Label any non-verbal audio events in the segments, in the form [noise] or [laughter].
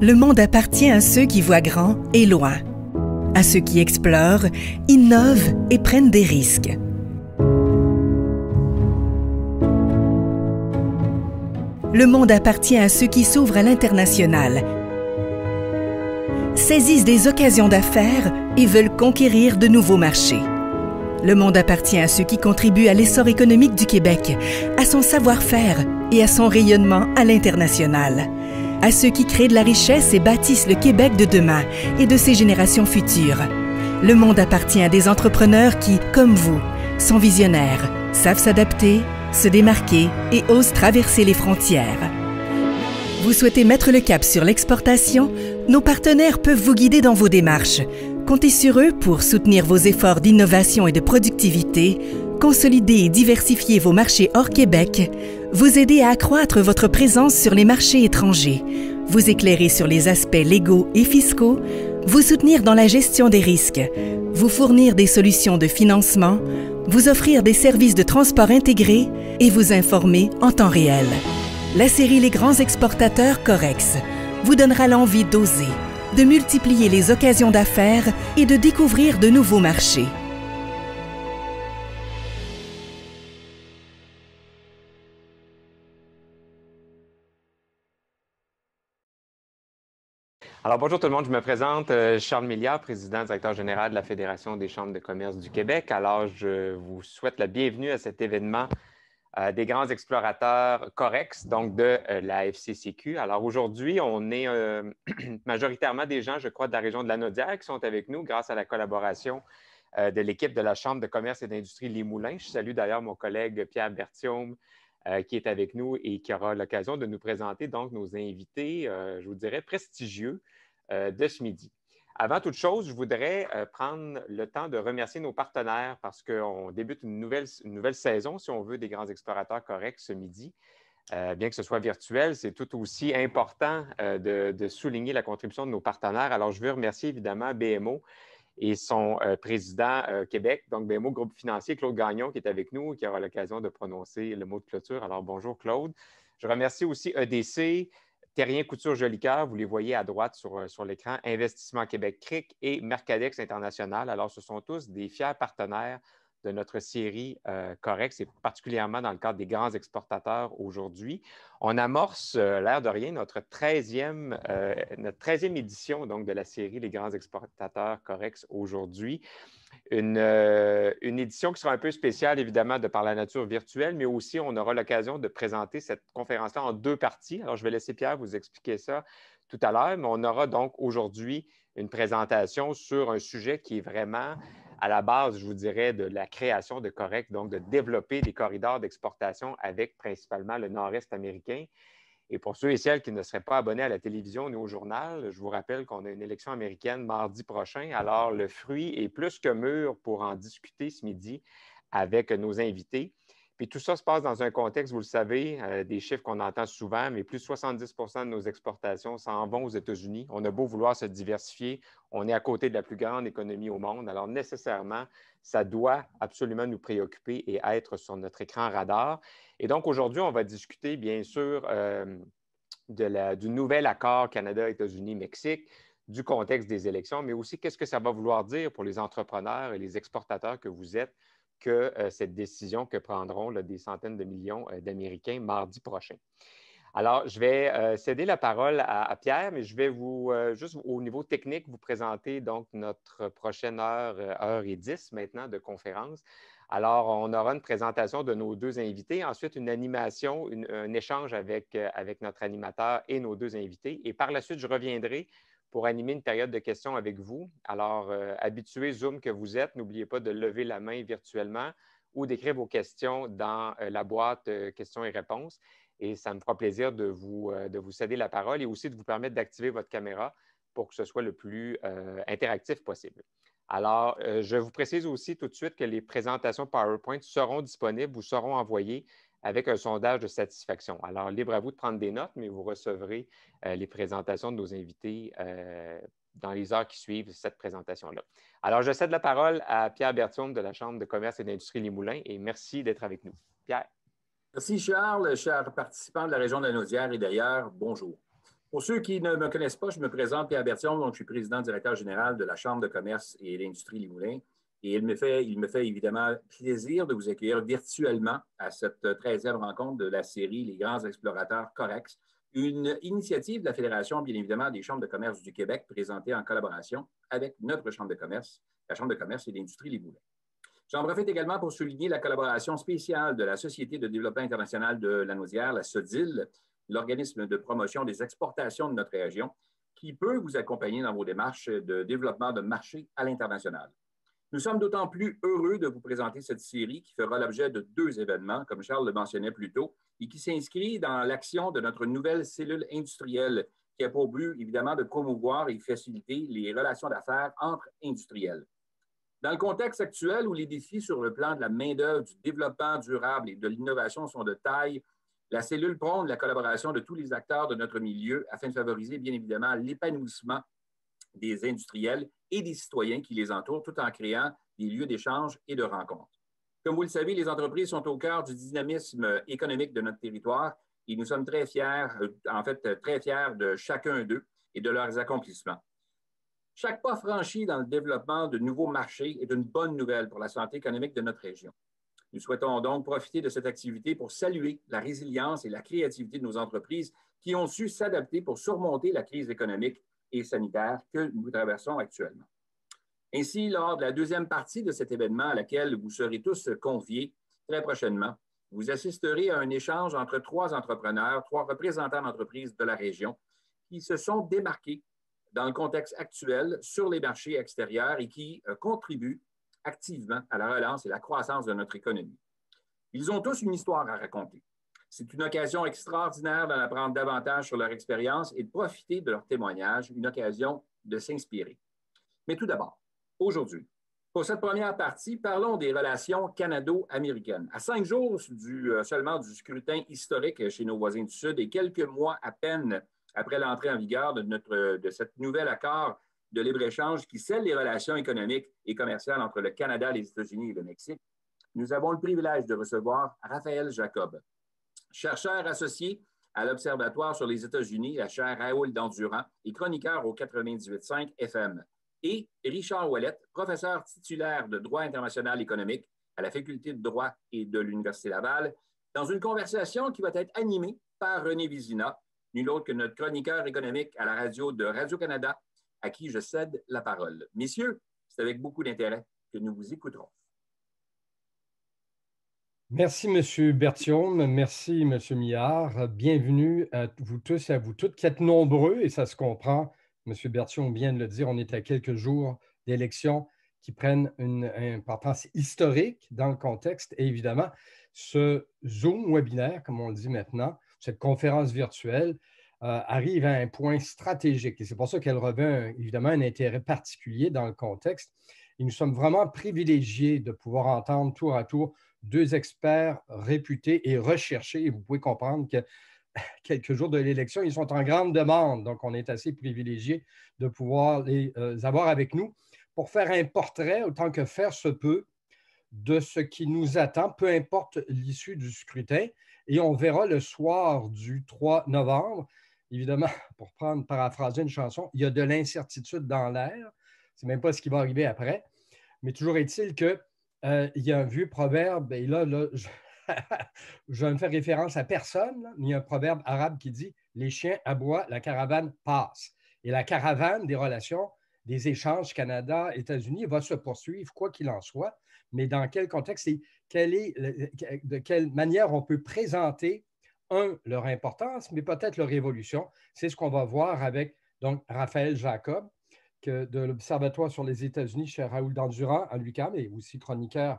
Le monde appartient à ceux qui voient grand et loin, à ceux qui explorent, innovent et prennent des risques. Le monde appartient à ceux qui s'ouvrent à l'international, saisissent des occasions d'affaires et veulent conquérir de nouveaux marchés. Le monde appartient à ceux qui contribuent à l'essor économique du Québec, à son savoir-faire et à son rayonnement à l'international à ceux qui créent de la richesse et bâtissent le Québec de demain et de ses générations futures. Le monde appartient à des entrepreneurs qui, comme vous, sont visionnaires, savent s'adapter, se démarquer et osent traverser les frontières. Vous souhaitez mettre le cap sur l'exportation Nos partenaires peuvent vous guider dans vos démarches. Comptez sur eux pour soutenir vos efforts d'innovation et de productivité, consolider et diversifier vos marchés hors Québec, vous aider à accroître votre présence sur les marchés étrangers, vous éclairer sur les aspects légaux et fiscaux, vous soutenir dans la gestion des risques, vous fournir des solutions de financement, vous offrir des services de transport intégrés et vous informer en temps réel. La série Les grands exportateurs Corex vous donnera l'envie d'oser, de multiplier les occasions d'affaires et de découvrir de nouveaux marchés. Alors, bonjour tout le monde, je me présente, euh, Charles Milliard, président directeur général de la Fédération des chambres de commerce du Québec. Alors, je vous souhaite la bienvenue à cet événement euh, des grands explorateurs COREX, donc de euh, la FCCQ. Alors, aujourd'hui, on est [clears throat] majoritairement des gens, je crois, de la région de la Naudière qui sont avec nous grâce à la collaboration de l'équipe de la Chambre de commerce et d'industrie Les Moulins. Je salue d'ailleurs mon collègue Pierre Bertium qui est avec nous et qui aura l'occasion de nous présenter donc nos invités, je vous dirais, prestigieux euh, de ce midi. Avant toute chose, je voudrais euh, prendre le temps de remercier nos partenaires parce qu'on débute une nouvelle, saison, si on veut, des grands explorateurs corrects ce midi. Euh, bien que ce soit virtuel, c'est tout aussi important de, souligner la contribution de nos partenaires. Alors, je veux remercier évidemment BMO et son président Québec, donc BMO Groupe Financier, Claude Gagnon, qui est avec nous, qui aura l'occasion de prononcer le mot de clôture. Alors, bonjour Claude. Je remercie aussi EDC, Terrien Couture Jolicoeur, vous les voyez à droite sur, euh, sur l'écran, Investissement Québec CRIC et Mercadex International. Alors, ce sont tous des fiers partenaires de notre série euh, Corex, et particulièrement dans le cadre des grands exportateurs aujourd'hui. On amorce, euh, l'air de rien, notre 13e, euh, notre 13e édition donc, de la série Les grands exportateurs Corex aujourd'hui. Une, une édition qui sera un peu spéciale, évidemment, de par la nature virtuelle, mais aussi on aura l'occasion de présenter cette conférence-là en deux parties. Alors, je vais laisser Pierre vous expliquer ça tout à l'heure, mais on aura donc aujourd'hui une présentation sur un sujet qui est vraiment à la base, je vous dirais, de la création de Correct, donc de développer des corridors d'exportation avec principalement le nord-est américain. Et pour ceux et celles qui ne seraient pas abonnés à la télévision ni au journal, je vous rappelle qu'on a une élection américaine mardi prochain. Alors, le fruit est plus que mûr pour en discuter ce midi avec nos invités. Puis tout ça se passe dans un contexte, vous le savez, euh, des chiffres qu'on entend souvent, mais plus de 70 de nos exportations s'en vont aux États-Unis. On a beau vouloir se diversifier, on est à côté de la plus grande économie au monde. Alors nécessairement, ça doit absolument nous préoccuper et être sur notre écran radar. Et donc aujourd'hui, on va discuter, bien sûr, euh, du nouvel accord Canada-États-Unis-Mexique, du contexte des élections, mais aussi qu'est-ce que ça va vouloir dire pour les entrepreneurs et les exportateurs que vous êtes que euh, cette décision que prendront des centaines de millions euh, d'Américains mardi prochain. Alors, je vais euh, céder la parole à, Pierre, mais je vais vous, juste au niveau technique, vous présenter donc notre prochaine heure, heure et dix maintenant de conférence. Alors, on aura une présentation de nos deux invités, ensuite une animation, une, un échange avec, avec notre animateur et nos deux invités. Et par la suite, je reviendrai pour animer une période de questions avec vous. Alors, euh, habitués Zoom que vous êtes, n'oubliez pas de lever la main virtuellement ou d'écrire vos questions dans euh, la boîte euh, questions et réponses. Et ça me fera plaisir de vous, de vous céder la parole et aussi de vous permettre d'activer votre caméra pour que ce soit le plus interactif possible. Alors, je vous précise aussi tout de suite que les présentations PowerPoint seront disponibles, ou seront envoyées avec un sondage de satisfaction. Alors, libre à vous de prendre des notes, mais vous recevrez euh, les présentations de nos invités euh, dans les heures qui suivent cette présentation-là. Alors, je cède la parole à Pierre Bertium de la Chambre de commerce et d'industrie Limoulin et merci d'être avec nous. Pierre. Merci, Charles, chers participants de la région de la Naudière et d'ailleurs, bonjour. Pour ceux qui ne me connaissent pas, je me présente Pierre Bertium, donc je suis président directeur général de la Chambre de commerce et d'industrie Limoulin. Et il me, fait, évidemment plaisir de vous accueillir virtuellement à cette 13e rencontre de la série Les grands explorateurs Corex, une initiative de la Fédération, bien évidemment, des chambres de commerce du Québec, présentée en collaboration avec notre chambre de commerce, la Chambre de commerce et l'industrie Les J'en profite également pour souligner la collaboration spéciale de la Société de développement international de la noisière, la SODIL, l'organisme de promotion des exportations de notre région, qui peut vous accompagner dans vos démarches de développement de marché à l'international. Nous sommes d'autant plus heureux de vous présenter cette série qui fera l'objet de deux événements, comme Charles le mentionnait plus tôt, et qui s'inscrit dans l'action de notre nouvelle cellule industrielle qui a pour but, évidemment, de promouvoir et faciliter les relations d'affaires entre industriels. Dans le contexte actuel où les défis sur le plan de la main-d'œuvre, du développement durable et de l'innovation sont de taille, la cellule prône la collaboration de tous les acteurs de notre milieu afin de favoriser, bien évidemment, l'épanouissement des industriels et des citoyens qui les entourent, tout en créant des lieux d'échange et de rencontres. Comme vous le savez, les entreprises sont au cœur du dynamisme économique de notre territoire et nous sommes très fiers, euh, en fait, très fiers de chacun d'eux et de leurs accomplissements. Chaque pas franchi dans le développement de nouveaux marchés est une bonne nouvelle pour la santé économique de notre région. Nous souhaitons donc profiter de cette activité pour saluer la résilience et la créativité de nos entreprises qui ont su s'adapter pour surmonter la crise économique et sanitaire que nous traversons actuellement. Ainsi, lors de la deuxième partie de cet événement à laquelle vous serez tous conviés très prochainement, vous assisterez à un échange entre trois entrepreneurs, trois représentants d'entreprises de la région qui se sont démarqués dans le contexte actuel sur les marchés extérieurs et qui euh, contribuent activement à la relance et la croissance de notre économie. Ils ont tous une histoire à raconter, c'est une occasion extraordinaire d'en apprendre davantage sur leur expérience et de profiter de leur témoignage, une occasion de s'inspirer. Mais tout d'abord, aujourd'hui, pour cette première partie, parlons des relations canado-américaines. À cinq jours du, euh, seulement du scrutin historique chez nos voisins du Sud et quelques mois à peine après l'entrée en vigueur de, notre, de nouvel accord de libre-échange qui scelle les relations économiques et commerciales entre le Canada, les États-Unis et le Mexique, nous avons le privilège de recevoir Raphaël Jacob, chercheur associé à l'Observatoire sur les États-Unis, la chaire Raoul Dandurand et chroniqueur au 98.5 FM. Et Richard Ouellette, professeur titulaire de droit international économique à la Faculté de droit et de l'Université Laval, dans une conversation qui va être animée par René Vizina, nul autre que notre chroniqueur économique à la radio de Radio-Canada, à qui je cède la parole. Messieurs, c'est avec beaucoup d'intérêt que nous vous écouterons. Merci, M. Bertium. Merci, M. Millard. Bienvenue à vous tous et à vous toutes qui êtes nombreux, et ça se comprend. M. Bertium vient de le dire, on est à quelques jours d'élections qui prennent une importance historique dans le contexte. Et évidemment, ce Zoom webinaire, comme on le dit maintenant, cette conférence virtuelle, euh, arrive à un point stratégique. Et c'est pour ça qu'elle revêt évidemment un intérêt particulier dans le contexte. Et nous sommes vraiment privilégiés de pouvoir entendre tour à tour deux experts réputés et recherchés. Et vous pouvez comprendre que [laughs] quelques jours de l'élection, ils sont en grande demande. Donc, on est assez privilégié de pouvoir les euh, avoir avec nous pour faire un portrait, autant que faire se peut, de ce qui nous attend, peu importe l'issue du scrutin. Et on verra le soir du 3 novembre. Évidemment, [laughs] pour prendre, paraphraser une chanson, il y a de l'incertitude dans l'air. C'est même pas ce qui va arriver après. Mais toujours est-il que euh, il y a un vieux proverbe, et là, je, ne [laughs] fais référence à personne, mais il y a un proverbe arabe qui dit Les chiens aboient, la caravane passe. Et la caravane des relations, des échanges Canada-États-Unis va se poursuivre, quoi qu'il en soit, mais dans quel contexte et de quelle manière on peut présenter, un, leur importance, mais peut-être leur évolution. C'est ce qu'on va voir avec donc, Raphaël Jacob, de l'Observatoire sur les États-Unis chez Raoul Dandurand à l'UQAM et aussi chroniqueur.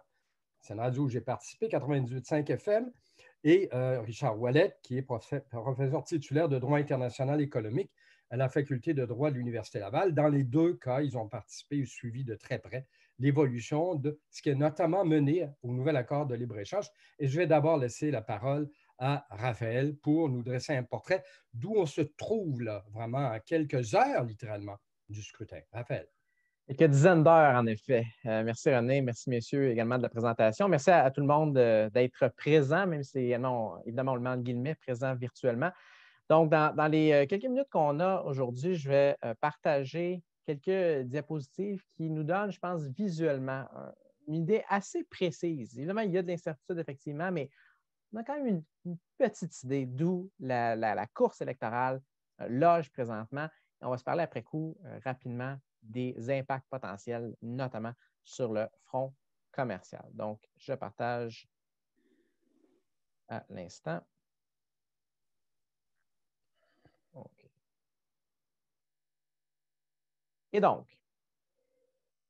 C'est une radio où j'ai participé, 98.5 FM, et euh, Richard Wallet, qui est professeur titulaire de droit international économique à la faculté de droit de l'Université Laval. Dans les deux cas, ils ont participé et suivi de très près l'évolution de ce qui est notamment mené au nouvel accord de libre-échange. Et je vais d'abord laisser la parole à Raphaël pour nous dresser un portrait d'où on se trouve là, vraiment à quelques heures, littéralement, du scrutin. Raphaël. Quelques dizaines d'heures, en effet. Euh, merci René, merci messieurs également de la présentation. Merci à, tout le monde euh, d'être présent, même si euh, évidemment on le met en guillemets, présent virtuellement. Donc, dans, les quelques minutes qu'on a aujourd'hui, je vais partager quelques diapositives qui nous donnent, je pense, visuellement une idée assez précise. Évidemment, il y a de l'incertitude, effectivement, mais on a quand même une, petite idée d'où la course électorale loge présentement on va se parler après coup euh, rapidement des impacts potentiels, notamment sur le front commercial. Donc, je partage à l'instant. Et donc,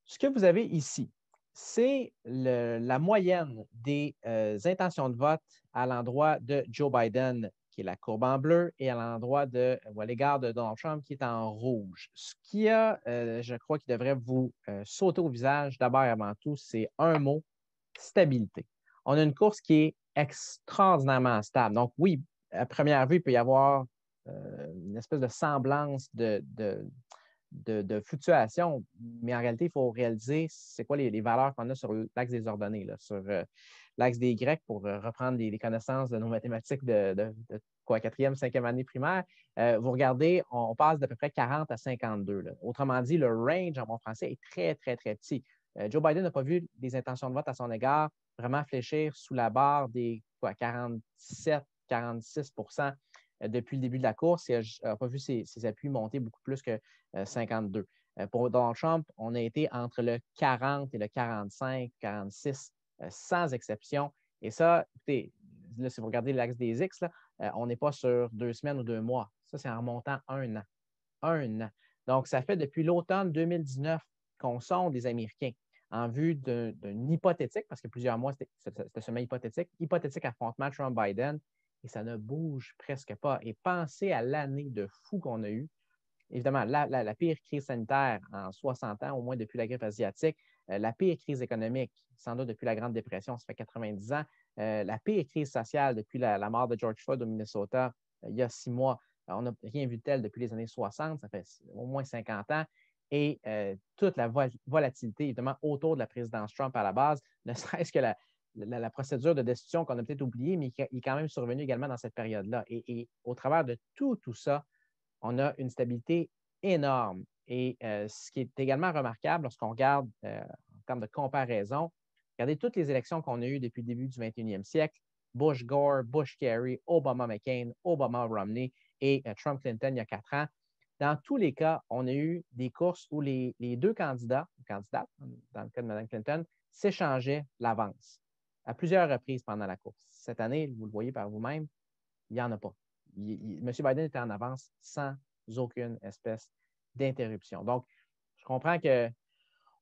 ce que vous avez ici, c'est la moyenne des euh, intentions de vote à l'endroit de Joe Biden qui est la courbe en bleu, et à l'endroit de, ou à l'égard de Donald Trump, qui est en rouge. Ce qui a, euh, je crois, qui devrait vous euh, sauter au visage d'abord et avant tout, c'est un mot, stabilité. On a une course qui est extraordinairement stable. Donc oui, à première vue, il peut y avoir euh, une espèce de semblance de, de, fluctuations, mais en réalité, il faut réaliser c'est quoi les, valeurs qu'on a sur l'axe des ordonnées, sur euh, l'axe des Y pour euh, reprendre les, connaissances de nos mathématiques de, de, de quoi, quatrième, cinquième année primaire. Euh, vous regardez, on, passe d'à peu près 40 à 52. Autrement dit, le range en bon français est très, très, très petit. Joe Biden n'a pas vu les intentions de vote à son égard vraiment fléchir sous la barre des quoi, 47, 46 euh, depuis le début de la course et n'a euh, euh, pas vu ses, appuis monter beaucoup plus que 52. pour Donald Trump, on a été entre le 40 et le 45, 46, sans exception. Et ça, écoutez, là, si vous regardez l'axe des X, on n'est pas sur deux semaines ou deux mois. Ça, c'est en remontant un an. Un an. Donc, ça fait depuis l'automne 2019 qu'on sonde des Américains en vue d'un hypothétique, parce que plusieurs mois, c'était ce hypothétique, hypothétique affrontement Trump-Biden et ça ne bouge presque pas. Et pensez à l'année de fou qu'on a eue. Évidemment, la, pire crise sanitaire en 60 ans, au moins depuis la grippe asiatique, euh, la pire crise économique, sans doute depuis la Grande Dépression, ça fait 90 ans, euh, la pire crise sociale depuis la, mort de George Floyd au Minnesota euh, il y a six mois. on n'a rien vu de tel depuis les années 60, ça fait au moins 50 ans et toute la volatilité, évidemment, autour de la présidence Trump à la base, [laughs] ne serait-ce que la, la, procédure de destitution qu'on a peut-être oubliée, mais qui est quand même survenue également dans cette période-là. Et, au travers de tout, tout ça, on a une stabilité énorme. Et euh, ce qui est également remarquable lorsqu'on regarde euh, en termes de comparaison, regardez toutes les élections qu'on a eues depuis le début du 21e siècle, Bush-Gore, Bush-Kerry, Obama-McCain, Obama-Romney et euh, Trump-Clinton il y a quatre ans. Dans tous les cas, on a eu des courses où les, deux candidats, candidats candidates, dans le cas de Mme Clinton, s'échangeaient l'avance à plusieurs reprises pendant la course. Cette année, vous le voyez par vous-même, il n'y en a pas. M. Biden était en avance sans aucune espèce d'interruption. Donc, je comprends que,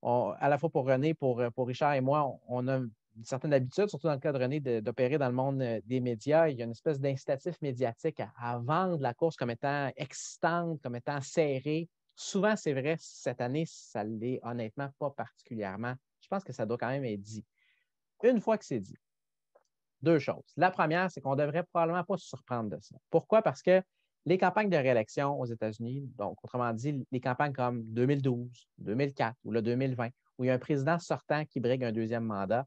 à la fois pour René, pour, Richard et moi, on, a une certaine habitude, surtout dans le cas de René, d'opérer dans le monde euh, des médias. Il y a une espèce d'incitatif médiatique à, à, vendre la course comme étant excitante, comme étant serrée. Souvent, c'est vrai, cette année, ça ne l'est honnêtement pas particulièrement. Je pense que ça doit quand même être dit. Une fois que c'est dit, deux choses. La première, c'est qu'on ne devrait probablement pas se surprendre de ça. Pourquoi? Parce que les campagnes de réélection aux États-Unis, donc autrement dit, les campagnes comme 2012, 2004 ou le 2020, où il y a un président sortant qui brigue un deuxième mandat,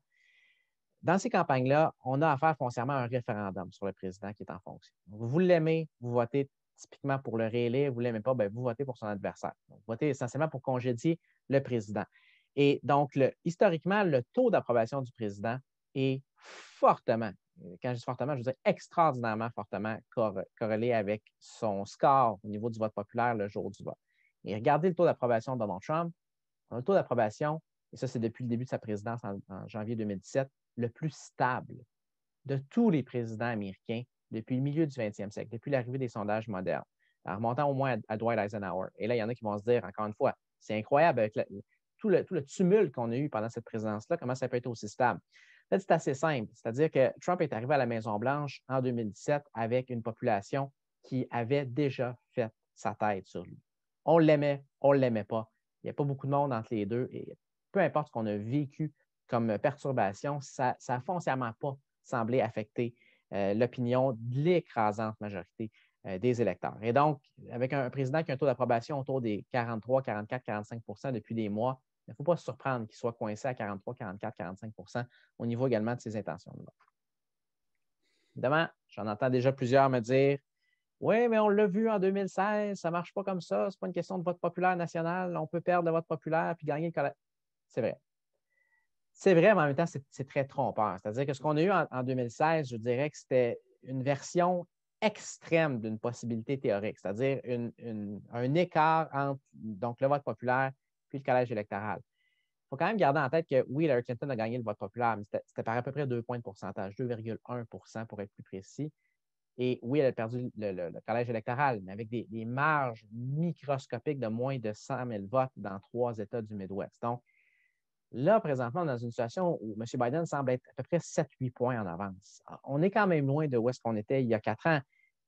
dans ces campagnes-là, on a affaire foncièrement à un référendum sur le président qui est en fonction. Vous l'aimez, vous votez typiquement pour le réélire, vous ne l'aimez pas, ben, vous votez pour son adversaire. vous votez essentiellement pour congédier le président. Et donc, historiquement, le taux d'approbation du président est fortement, quand je dis fortement, je veux dire extraordinairement fortement corrélé avec son score au niveau du vote populaire le jour du vote. Et regardez le taux d'approbation de Donald Trump. Le taux d'approbation, et ça c'est depuis le début de sa présidence en, janvier 2017, le plus stable de tous les présidents américains depuis le milieu du 20e siècle, depuis l'arrivée des sondages modernes, en remontant au moins à, à Dwight Eisenhower. Et là, il y en a qui vont se dire, encore une fois, c'est incroyable avec la, tout le, tout tumulte qu'on a eu pendant cette présidence-là, comment ça peut être aussi stable? C'est assez simple, c'est-à-dire que Trump est arrivé à la Maison-Blanche en 2017 avec une population qui avait déjà fait sa tête sur lui. On l'aimait, on ne l'aimait pas. Il n'y a pas beaucoup de monde entre les deux et peu importe ce qu'on a vécu comme perturbation, ça n'a foncièrement pas semblé affecter euh, l'opinion de l'écrasante majorité euh, des électeurs. Et donc, avec un président qui a un taux d'approbation autour des 43, 44, 45 depuis des mois, il ne faut pas se surprendre qu'il soit coincé à 43, 44, 45 au niveau également de ses intentions Évidemment, j'en entends déjà plusieurs me dire Oui, mais on l'a vu en 2016, ça ne marche pas comme ça, ce n'est pas une question de vote populaire national, on peut perdre le vote populaire puis gagner le collège. C'est vrai. C'est vrai, mais en même temps, c'est très trompeur. C'est-à-dire que ce qu'on a eu en, 2016, je dirais que c'était une version extrême d'une possibilité théorique, c'est-à-dire un écart entre donc, le vote populaire puis le collège électoral. Il faut quand même garder en tête que oui, Hillary Clinton a gagné le vote populaire, mais c'était par à peu près deux points de pourcentage, 2,1 pour être plus précis. Et oui, elle a perdu le, collège électoral, mais avec des, marges microscopiques de moins de 100 000 votes dans trois États du Midwest. Donc, là, présentement, on est dans une situation où M. Biden semble être à peu près 7-8 points en avance. On est quand même loin de où est-ce qu'on était il y a quatre ans.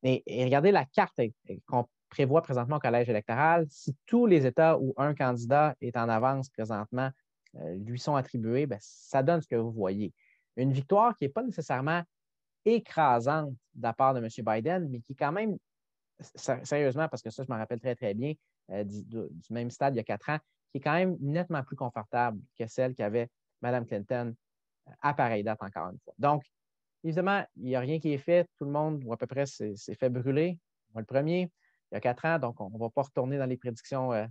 Mais regardez la carte qu'on prévoit présentement au collège électoral, si tous les États où un candidat est en avance présentement euh, lui sont attribués, bien, ça donne ce que vous voyez. Une victoire qui n'est pas nécessairement écrasante de la part de M. Biden, mais qui quand même, sérieusement, parce que ça, je m'en rappelle très, très bien, euh, du, même stade il y a quatre ans, qui est quand même nettement plus confortable que celle qu'avait Mme Clinton euh, à pareille date, encore une fois. Donc, évidemment, il n'y a rien qui est fait. Tout le monde, ou à peu près, s'est fait brûler. Moi, le premier il y a quatre ans, donc on ne va pas retourner dans les prédictions euh,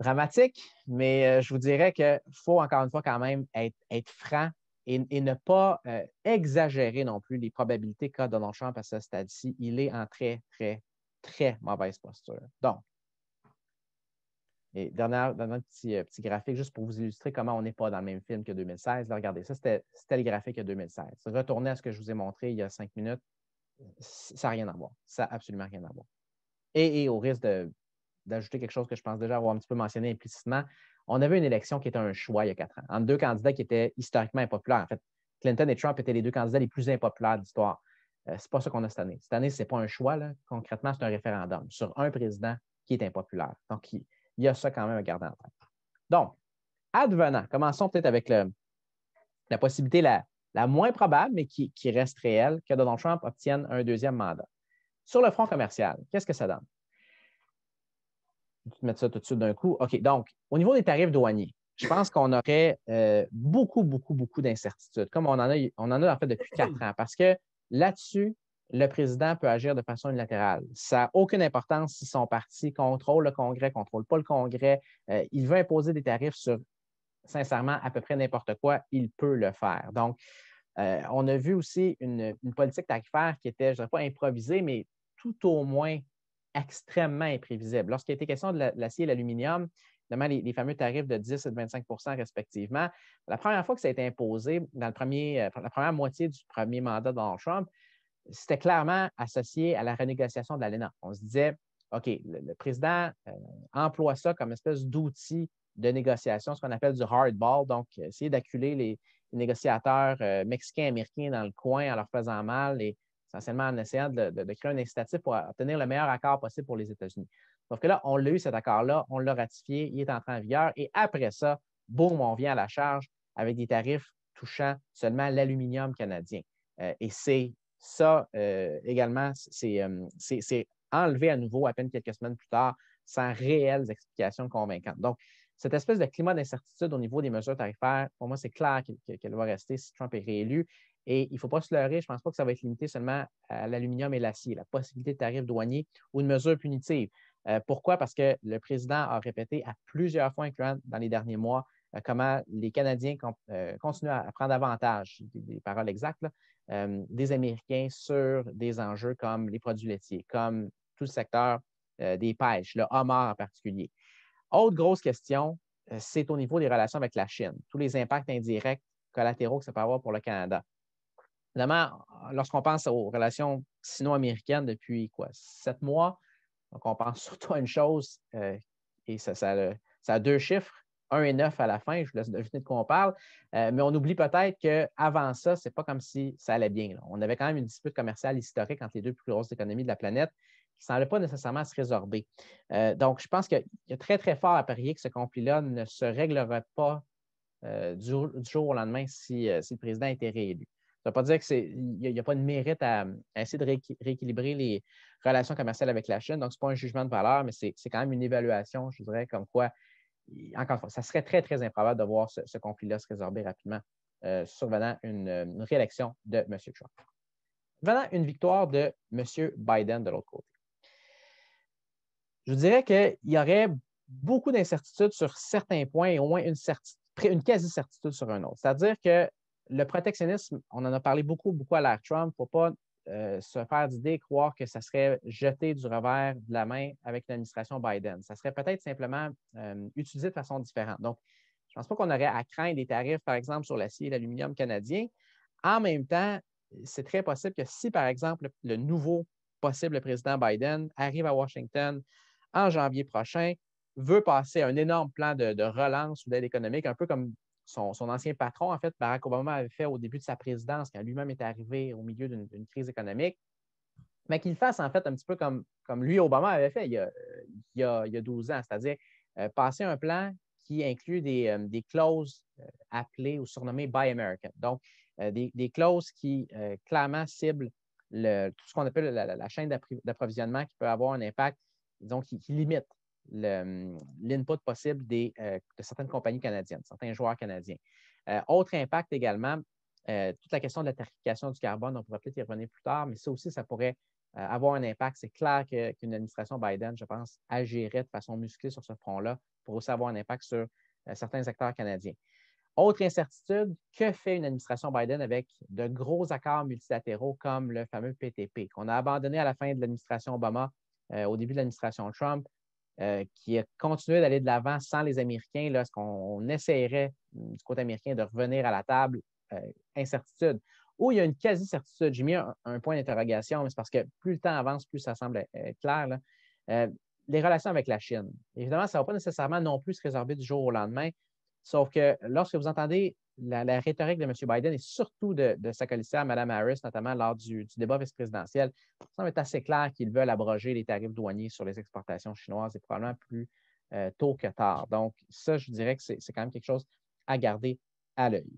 dramatiques, mais euh, je vous dirais qu'il faut encore une fois quand même être, franc et, ne pas euh, exagérer non plus les probabilités qu'a Donald Trump à ce stade-ci. Il est en très, très, très mauvaise posture. Donc, et dernier, petit, petit graphique, juste pour vous illustrer comment on n'est pas dans le même film que 2016. regardez, ça, c'était le graphique de 2016. Retournez à ce que je vous ai montré il y a cinq minutes ça n'a rien à voir. Ça n'a absolument rien à voir. Et, au risque d'ajouter quelque chose que je pense déjà avoir un petit peu mentionné implicitement, on avait une élection qui était un choix il y a quatre ans, entre deux candidats qui étaient historiquement impopulaires. En fait, Clinton et Trump étaient les deux candidats les plus impopulaires de l'histoire. Euh, ce n'est pas ça qu'on a cette année. Cette année, ce n'est pas un choix. Concrètement, c'est un référendum sur un président qui est impopulaire. Donc, il, y a ça quand même à garder en tête. Donc, advenant, commençons peut-être avec la possibilité la, la moins probable, mais qui, reste réelle, que Donald Trump obtienne un deuxième mandat. Sur le front commercial, qu'est-ce que ça donne? Je vais mettre ça tout de suite d'un coup. OK, donc, au niveau des tarifs douaniers, je pense qu'on aurait euh, beaucoup, beaucoup, beaucoup d'incertitudes, comme on en, a, on en a en fait depuis quatre ans, parce que là-dessus, le président peut agir de façon unilatérale. Ça n'a aucune importance si son parti contrôle le Congrès, contrôle pas le Congrès. Euh, il veut imposer des tarifs sur sincèrement, à peu près n'importe quoi, il peut le faire. Donc, euh, on a vu aussi une, politique tarifaire qui était, je ne dirais pas improvisée, mais tout au moins extrêmement imprévisible. Lorsqu'il était question de l'acier et l'aluminium, notamment les, fameux tarifs de 10 et de 25 respectivement, la première fois que ça a été imposé, dans le premier, euh, la première moitié du premier mandat de Donald Trump, c'était clairement associé à la renégociation de l'ALENA. On se disait, OK, le, président euh, emploie ça comme espèce d'outil de négociation, ce qu'on appelle du hardball, donc euh, essayer d'acculer les, négociateurs euh, mexicains américains dans le coin en leur faisant mal et essentiellement en essayant de, créer un incitatif pour obtenir le meilleur accord possible pour les États-Unis. Sauf que là, on l'a eu, cet accord-là, on l'a ratifié, il est entré en vigueur et après ça, boum, on vient à la charge avec des tarifs touchant seulement l'aluminium canadien. Euh, et c'est ça également, c'est enlevé à nouveau à peine quelques semaines plus tard sans réelles explications convaincantes. Donc, cette espèce de climat d'incertitude au niveau des mesures tarifaires, pour moi, c'est clair qu'elle va rester si Trump est réélu. Et il ne faut pas se leurrer, je ne pense pas que ça va être limité seulement à l'aluminium et l'acier, la possibilité de tarifs douaniers ou de mesures punitives. Euh, pourquoi? Parce que le président a répété à plusieurs fois, incluant dans les derniers mois, euh, comment les Canadiens euh, continuent à prendre avantage, des, paroles exactes, des Américains sur des enjeux comme les produits laitiers, comme tout le secteur des pêches, le homard en particulier. Autre grosse question, euh, c'est au niveau des relations avec la Chine, tous les impacts indirects collatéraux que ça peut avoir pour le Canada. Évidemment, lorsqu'on pense aux relations sino-américaines depuis quoi, sept mois, on pense [laughs] surtout à une chose, euh, et euh, ça, a, deux chiffres, 1 et 9 à la fin, je vous laisse deviner de quoi on parle, mais on oublie peut-être qu'avant ça, ce n'est pas comme si ça allait bien. On avait quand même une dispute commerciale historique entre les deux plus grosses économies de la planète qui ne semblait pas nécessairement se résorber. Euh, donc, je pense qu'il y a très, très fort à parier que ce conflit-là ne se réglerait pas euh, du, jour au lendemain euh, si, le président était réélu. Ça ne veut pas dire qu'il n'y a, pas de mérite à, essayer de rééquilibrer les relations commerciales avec la Chine. Donc, ce n'est pas un jugement de valeur, mais c'est quand même une évaluation, je dirais, comme quoi, encore une fois, ça serait très, très improbable de voir ce, conflit-là se résorber rapidement, survenant une, réélection de M. Trump. Venant une victoire de M. Biden de l'autre côté je dirais qu'il y aurait beaucoup d'incertitudes sur certains points et au moins une, quasi-certitude sur un autre. C'est-à-dire que le protectionnisme, on en a parlé beaucoup, beaucoup à l'ère Trump, il ne faut pas euh, se faire d'idée, croire que ça serait jeté du revers de la main avec l'administration Biden. Ça serait peut-être simplement euh, utilisé de façon différente. Donc, je ne pense pas qu'on aurait à craindre des tarifs, par exemple, sur l'acier et l'aluminium canadien. En même temps, c'est très possible que si, par exemple, le nouveau possible président Biden arrive à Washington en janvier prochain, veut passer un énorme plan de, relance ou d'aide économique, un peu comme son, ancien patron, en fait, Barack Obama avait fait au début de sa présidence, quand lui-même est arrivé au milieu d'une crise économique, mais qu'il fasse, en fait, un petit peu comme, lui, Obama, avait fait il y a, 12 ans, c'est-à-dire euh, passer un plan qui inclut des, euh, clauses euh, appelées ou surnommées Buy American. Donc, des, clauses qui clairement ciblent tout ce qu'on appelle la chaîne d'approvisionnement qui peut avoir un impact donc, qui, limite hum, l'input possible des, euh, de certaines compagnies canadiennes, certains joueurs canadiens. Euh, autre impact également, euh, toute la question de la tarification du carbone, on pourrait peut-être y revenir plus tard, mais ça aussi, ça pourrait avoir un impact. C'est clair qu'une administration Biden, je pense, agirait de façon musclée sur ce front-là pour aussi avoir un impact sur certains acteurs canadiens. Autre incertitude, que fait une administration Biden avec de gros accords multilatéraux comme le fameux PTP, qu'on a abandonné à la fin de l'administration Obama euh, au début de l'administration Trump, euh, qui a continué d'aller de l'avant sans les Américains est-ce qu'on essaierait du côté américain de revenir à la table, euh, incertitude. Ou il y a une quasi-certitude. J'ai mis un, point d'interrogation, mais c'est parce que plus le temps avance, plus ça semble clair. les relations avec la Chine. Évidemment, ça ne va pas nécessairement non plus se résorber du jour au lendemain, sauf que lorsque vous entendez la, rhétorique de M. Biden et surtout de, sa collision à Mme Harris, notamment lors du, débat vice-présidentiel, semble être assez clair qu'ils veulent abroger les tarifs douaniers sur les exportations chinoises et probablement plus euh, tôt que tard. Donc, ça, je dirais que c'est quand même quelque chose à garder à l'œil.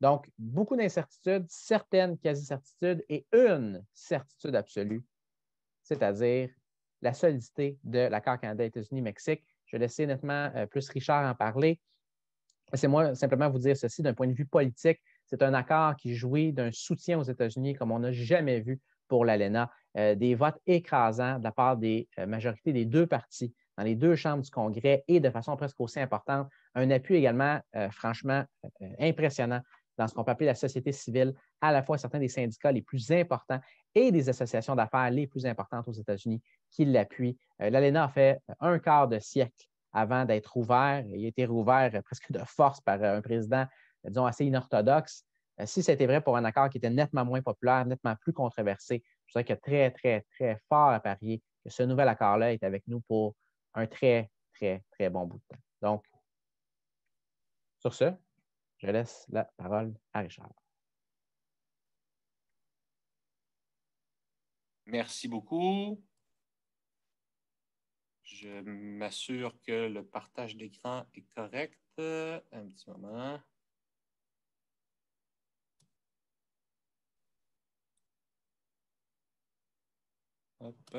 Donc, beaucoup d'incertitudes, certaines quasi-certitudes et une certitude absolue, c'est-à-dire la solidité de l'accord Canada-États-Unis-Mexique. Je vais laisser nettement euh, plus Richard en parler. C'est moi simplement vous dire ceci d'un point de vue politique. C'est un accord qui jouit d'un soutien aux États-Unis comme on n'a jamais vu pour l'ALENA, euh, des votes écrasants de la part des euh, majorités des deux partis dans les deux chambres du Congrès et de façon presque aussi importante, un appui également euh, franchement impressionnant dans ce qu'on peut appeler la société civile, à la fois certains des syndicats les plus importants et des associations d'affaires les plus importantes aux États-Unis qui l'appuient. L'ALENA a fait un quart de siècle avant d'être ouvert. Il a été rouvert euh, presque de force par euh, un président, euh, disons, assez inorthodoxe. Si c'était vrai pour un accord qui était nettement moins populaire, nettement plus controversé, je dirais qu'il y a très, très, très fort à parier que ce nouvel accord-là est avec nous pour un très, très, très bon bout de temps. Donc, sur ce, je laisse la parole à Richard. Merci beaucoup. Je m'assure que le partage d'écran est correct. Un petit moment. Hop.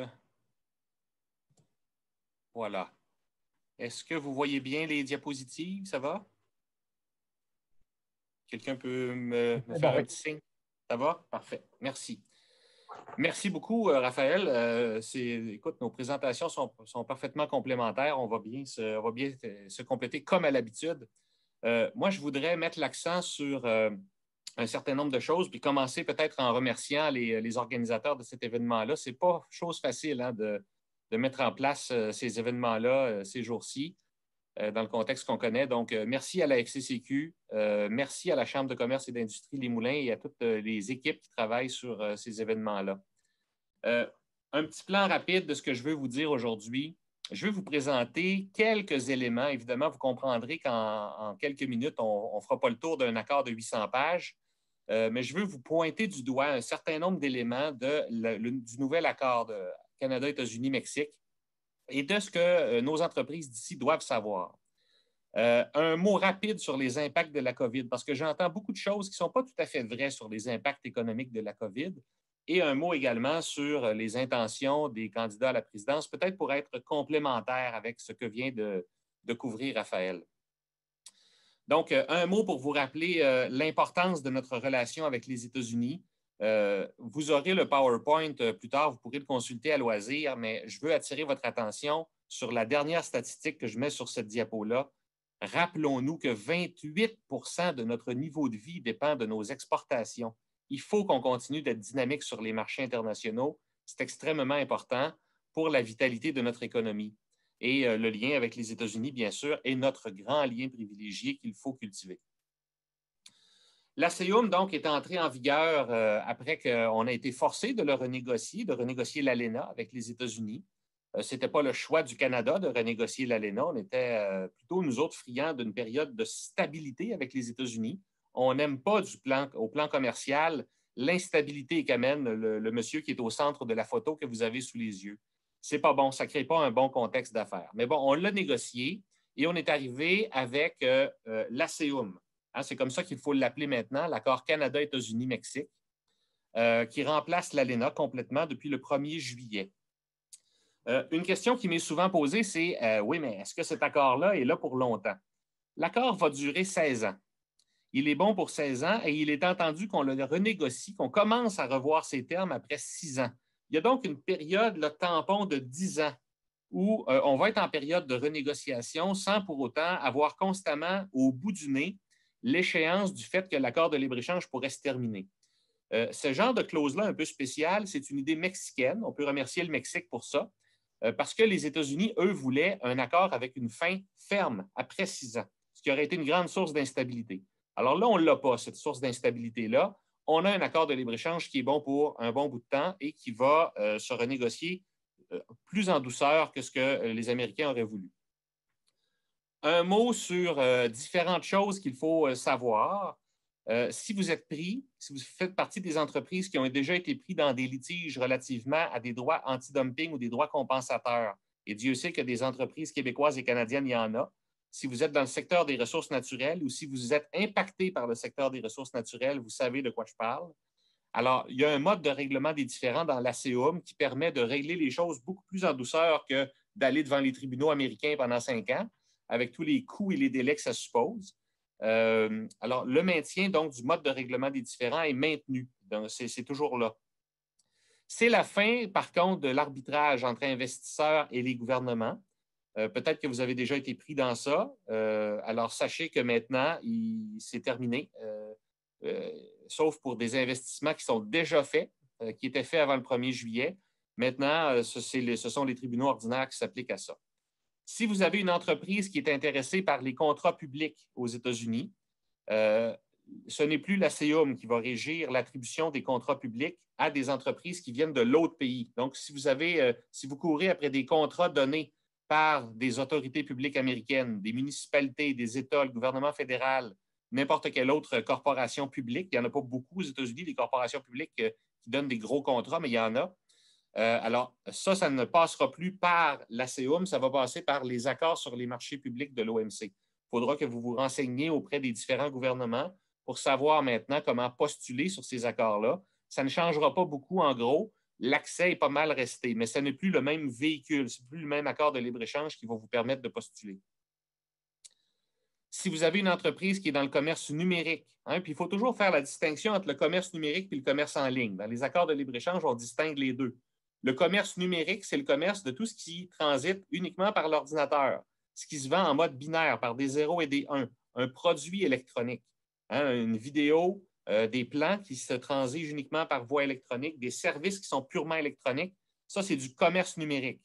Voilà. Est-ce que vous voyez bien les diapositives? Ça va? Quelqu'un peut me, eh faire ben un petit signe? Ça va? Parfait. Merci. Merci beaucoup, euh, Raphaël. Euh, écoute, nos présentations sont, parfaitement complémentaires. On va bien se, euh, compléter comme à l'habitude. moi, je voudrais mettre l'accent sur un certain nombre de choses, puis commencer peut-être en remerciant les, organisateurs de cet événement-là. Ce n'est pas chose facile hein, de, mettre en place ces événements-là ces jours-ci. Euh, dans le contexte qu'on connaît. Donc, euh, merci à la FCCQ, euh, merci à la Chambre de commerce et d'industrie Les Moulins et à toutes les équipes qui travaillent sur ces événements-là. un petit plan rapide de ce que je veux vous dire aujourd'hui. Je vais vous présenter quelques éléments. Évidemment, vous comprendrez qu'en quelques minutes, on ne fera pas le tour d'un accord de 800 pages, mais je veux vous pointer du doigt un certain nombre d'éléments du nouvel accord Canada, États-Unis, Mexique et de ce que euh, nos entreprises d'ici doivent savoir. Euh, un mot rapide sur les impacts de la COVID, parce que j'entends beaucoup de choses qui ne sont pas tout à fait vraies sur les impacts économiques de la COVID, et un mot également sur les intentions des candidats à la présidence, peut-être pour être complémentaire avec ce que vient de, couvrir Raphaël. Donc, euh, un mot pour vous rappeler l'importance de notre relation avec les États-Unis, euh, vous aurez le PowerPoint euh, plus tard, vous pourrez le consulter à loisir, mais je veux attirer votre attention sur la dernière statistique que je mets sur cette diapo-là. Rappelons-nous que 28 de notre niveau de vie dépend de nos exportations. Il faut qu'on continue d'être dynamique sur les marchés internationaux. C'est extrêmement important pour la vitalité de notre économie. Et euh, le lien avec les États-Unis, bien sûr, est notre grand lien privilégié qu'il faut cultiver. L'ACEUM, donc, est entré en vigueur euh, après qu'on a été forcé de le renégocier, de renégocier l'ALENA avec les États-Unis. Euh, c'était Ce n'était pas le choix du Canada de renégocier l'ALENA. On était euh, plutôt, nous autres, friands d'une période de stabilité avec les États-Unis. On n'aime pas au plan commercial l'instabilité qu'amène le, monsieur qui est au centre de la photo que vous avez sous les yeux. C'est pas bon, ça crée pas un bon contexte d'affaires. Mais bon, on l'a négocié et on est arrivé avec l'ACEUM Hein, c'est comme ça qu'il faut l'appeler maintenant, l'accord Canada-États-Unis-Mexique, euh, qui remplace l'ALENA complètement depuis le 1er juillet. Euh, une question qui m'est souvent posée, c'est euh, oui, mais est-ce que cet accord-là est là pour longtemps? L'accord va durer 16 ans. Il est bon pour 16 ans et il est entendu qu'on le renégocie, qu'on commence à revoir ses termes après 6 ans. Il y a donc une période, le tampon de 10 ans, où on va être en période de renégociation sans pour autant avoir constamment au bout du nez l'échéance du fait que l'accord de libre-échange pourrait se terminer. Euh, ce genre de clause-là un peu spéciale, c'est une idée mexicaine. On peut remercier le Mexique pour ça, euh, parce que les États-Unis, eux, voulaient un accord avec une fin ferme après six ans, ce qui aurait été une grande source d'instabilité. Alors là, on ne l'a pas, cette source d'instabilité-là. On a un accord de libre-échange qui est bon pour un bon bout de temps et qui va euh, se renégocier plus en douceur que ce que les Américains auraient voulu un mot sur euh, différentes choses qu'il faut euh, savoir. Euh, si vous êtes pris, si vous faites partie des entreprises qui ont déjà été pris dans des litiges relativement à des droits antidumping ou des droits compensateurs, et Dieu sait que des entreprises québécoises et canadiennes, il y en a. Si vous êtes dans le secteur des ressources naturelles ou si vous êtes impacté par le secteur des ressources naturelles, vous savez de quoi je parle. Alors, il y a un mode de règlement des différends dans l'ACEUM qui permet de régler les choses beaucoup plus en douceur que d'aller devant les tribunaux américains pendant cinq ans avec tous les coûts et les délais que ça suppose. Euh, alors, le maintien donc du mode de règlement des différends est maintenu. C'est toujours là. C'est la fin, par contre, de l'arbitrage entre investisseurs et les gouvernements. Euh, peut-être que vous avez déjà été pris dans ça. Euh, alors, sachez que maintenant, c'est terminé, sauf pour des investissements qui sont déjà faits, qui étaient faits avant le 1er juillet. Maintenant, ce sont les tribunaux ordinaires qui s'appliquent à ça. Si vous avez une entreprise qui est intéressée par les contrats publics aux États-Unis, euh, ce n'est plus la CEUM qui va régir l'attribution des contrats publics à des entreprises qui viennent de l'autre pays. Donc, si vous, avez, euh, si vous courez après des contrats donnés par des autorités publiques américaines, des municipalités, des États, le gouvernement fédéral, n'importe quelle autre corporation publique, il n'y en a pas beaucoup aux États-Unis, des corporations publiques euh, qui donnent des gros contrats, mais il y en a. Euh, alors, ça, ça ne passera plus par l'ACEUM, ça va passer par les accords sur les marchés publics de l'OMC. Il faudra que vous vous renseigniez auprès des différents gouvernements pour savoir maintenant comment postuler sur ces accords-là. Ça ne changera pas beaucoup, en gros. L'accès est pas mal resté, mais ce n'est plus le même véhicule, ce n'est plus le même accord de libre-échange qui va vous permettre de postuler. Si vous avez une entreprise qui est dans le commerce numérique, hein, puis il faut toujours faire la distinction entre le commerce numérique et le commerce en ligne. Dans les accords de libre-échange, on distingue les deux. Le commerce numérique, c'est le commerce de tout ce qui transite uniquement par l'ordinateur, ce qui se vend en mode binaire par des zéros et des 1, un produit électronique, hein, une vidéo, euh, des plans qui se transigent uniquement par voie électronique, des services qui sont purement électroniques. Ça, c'est du commerce numérique.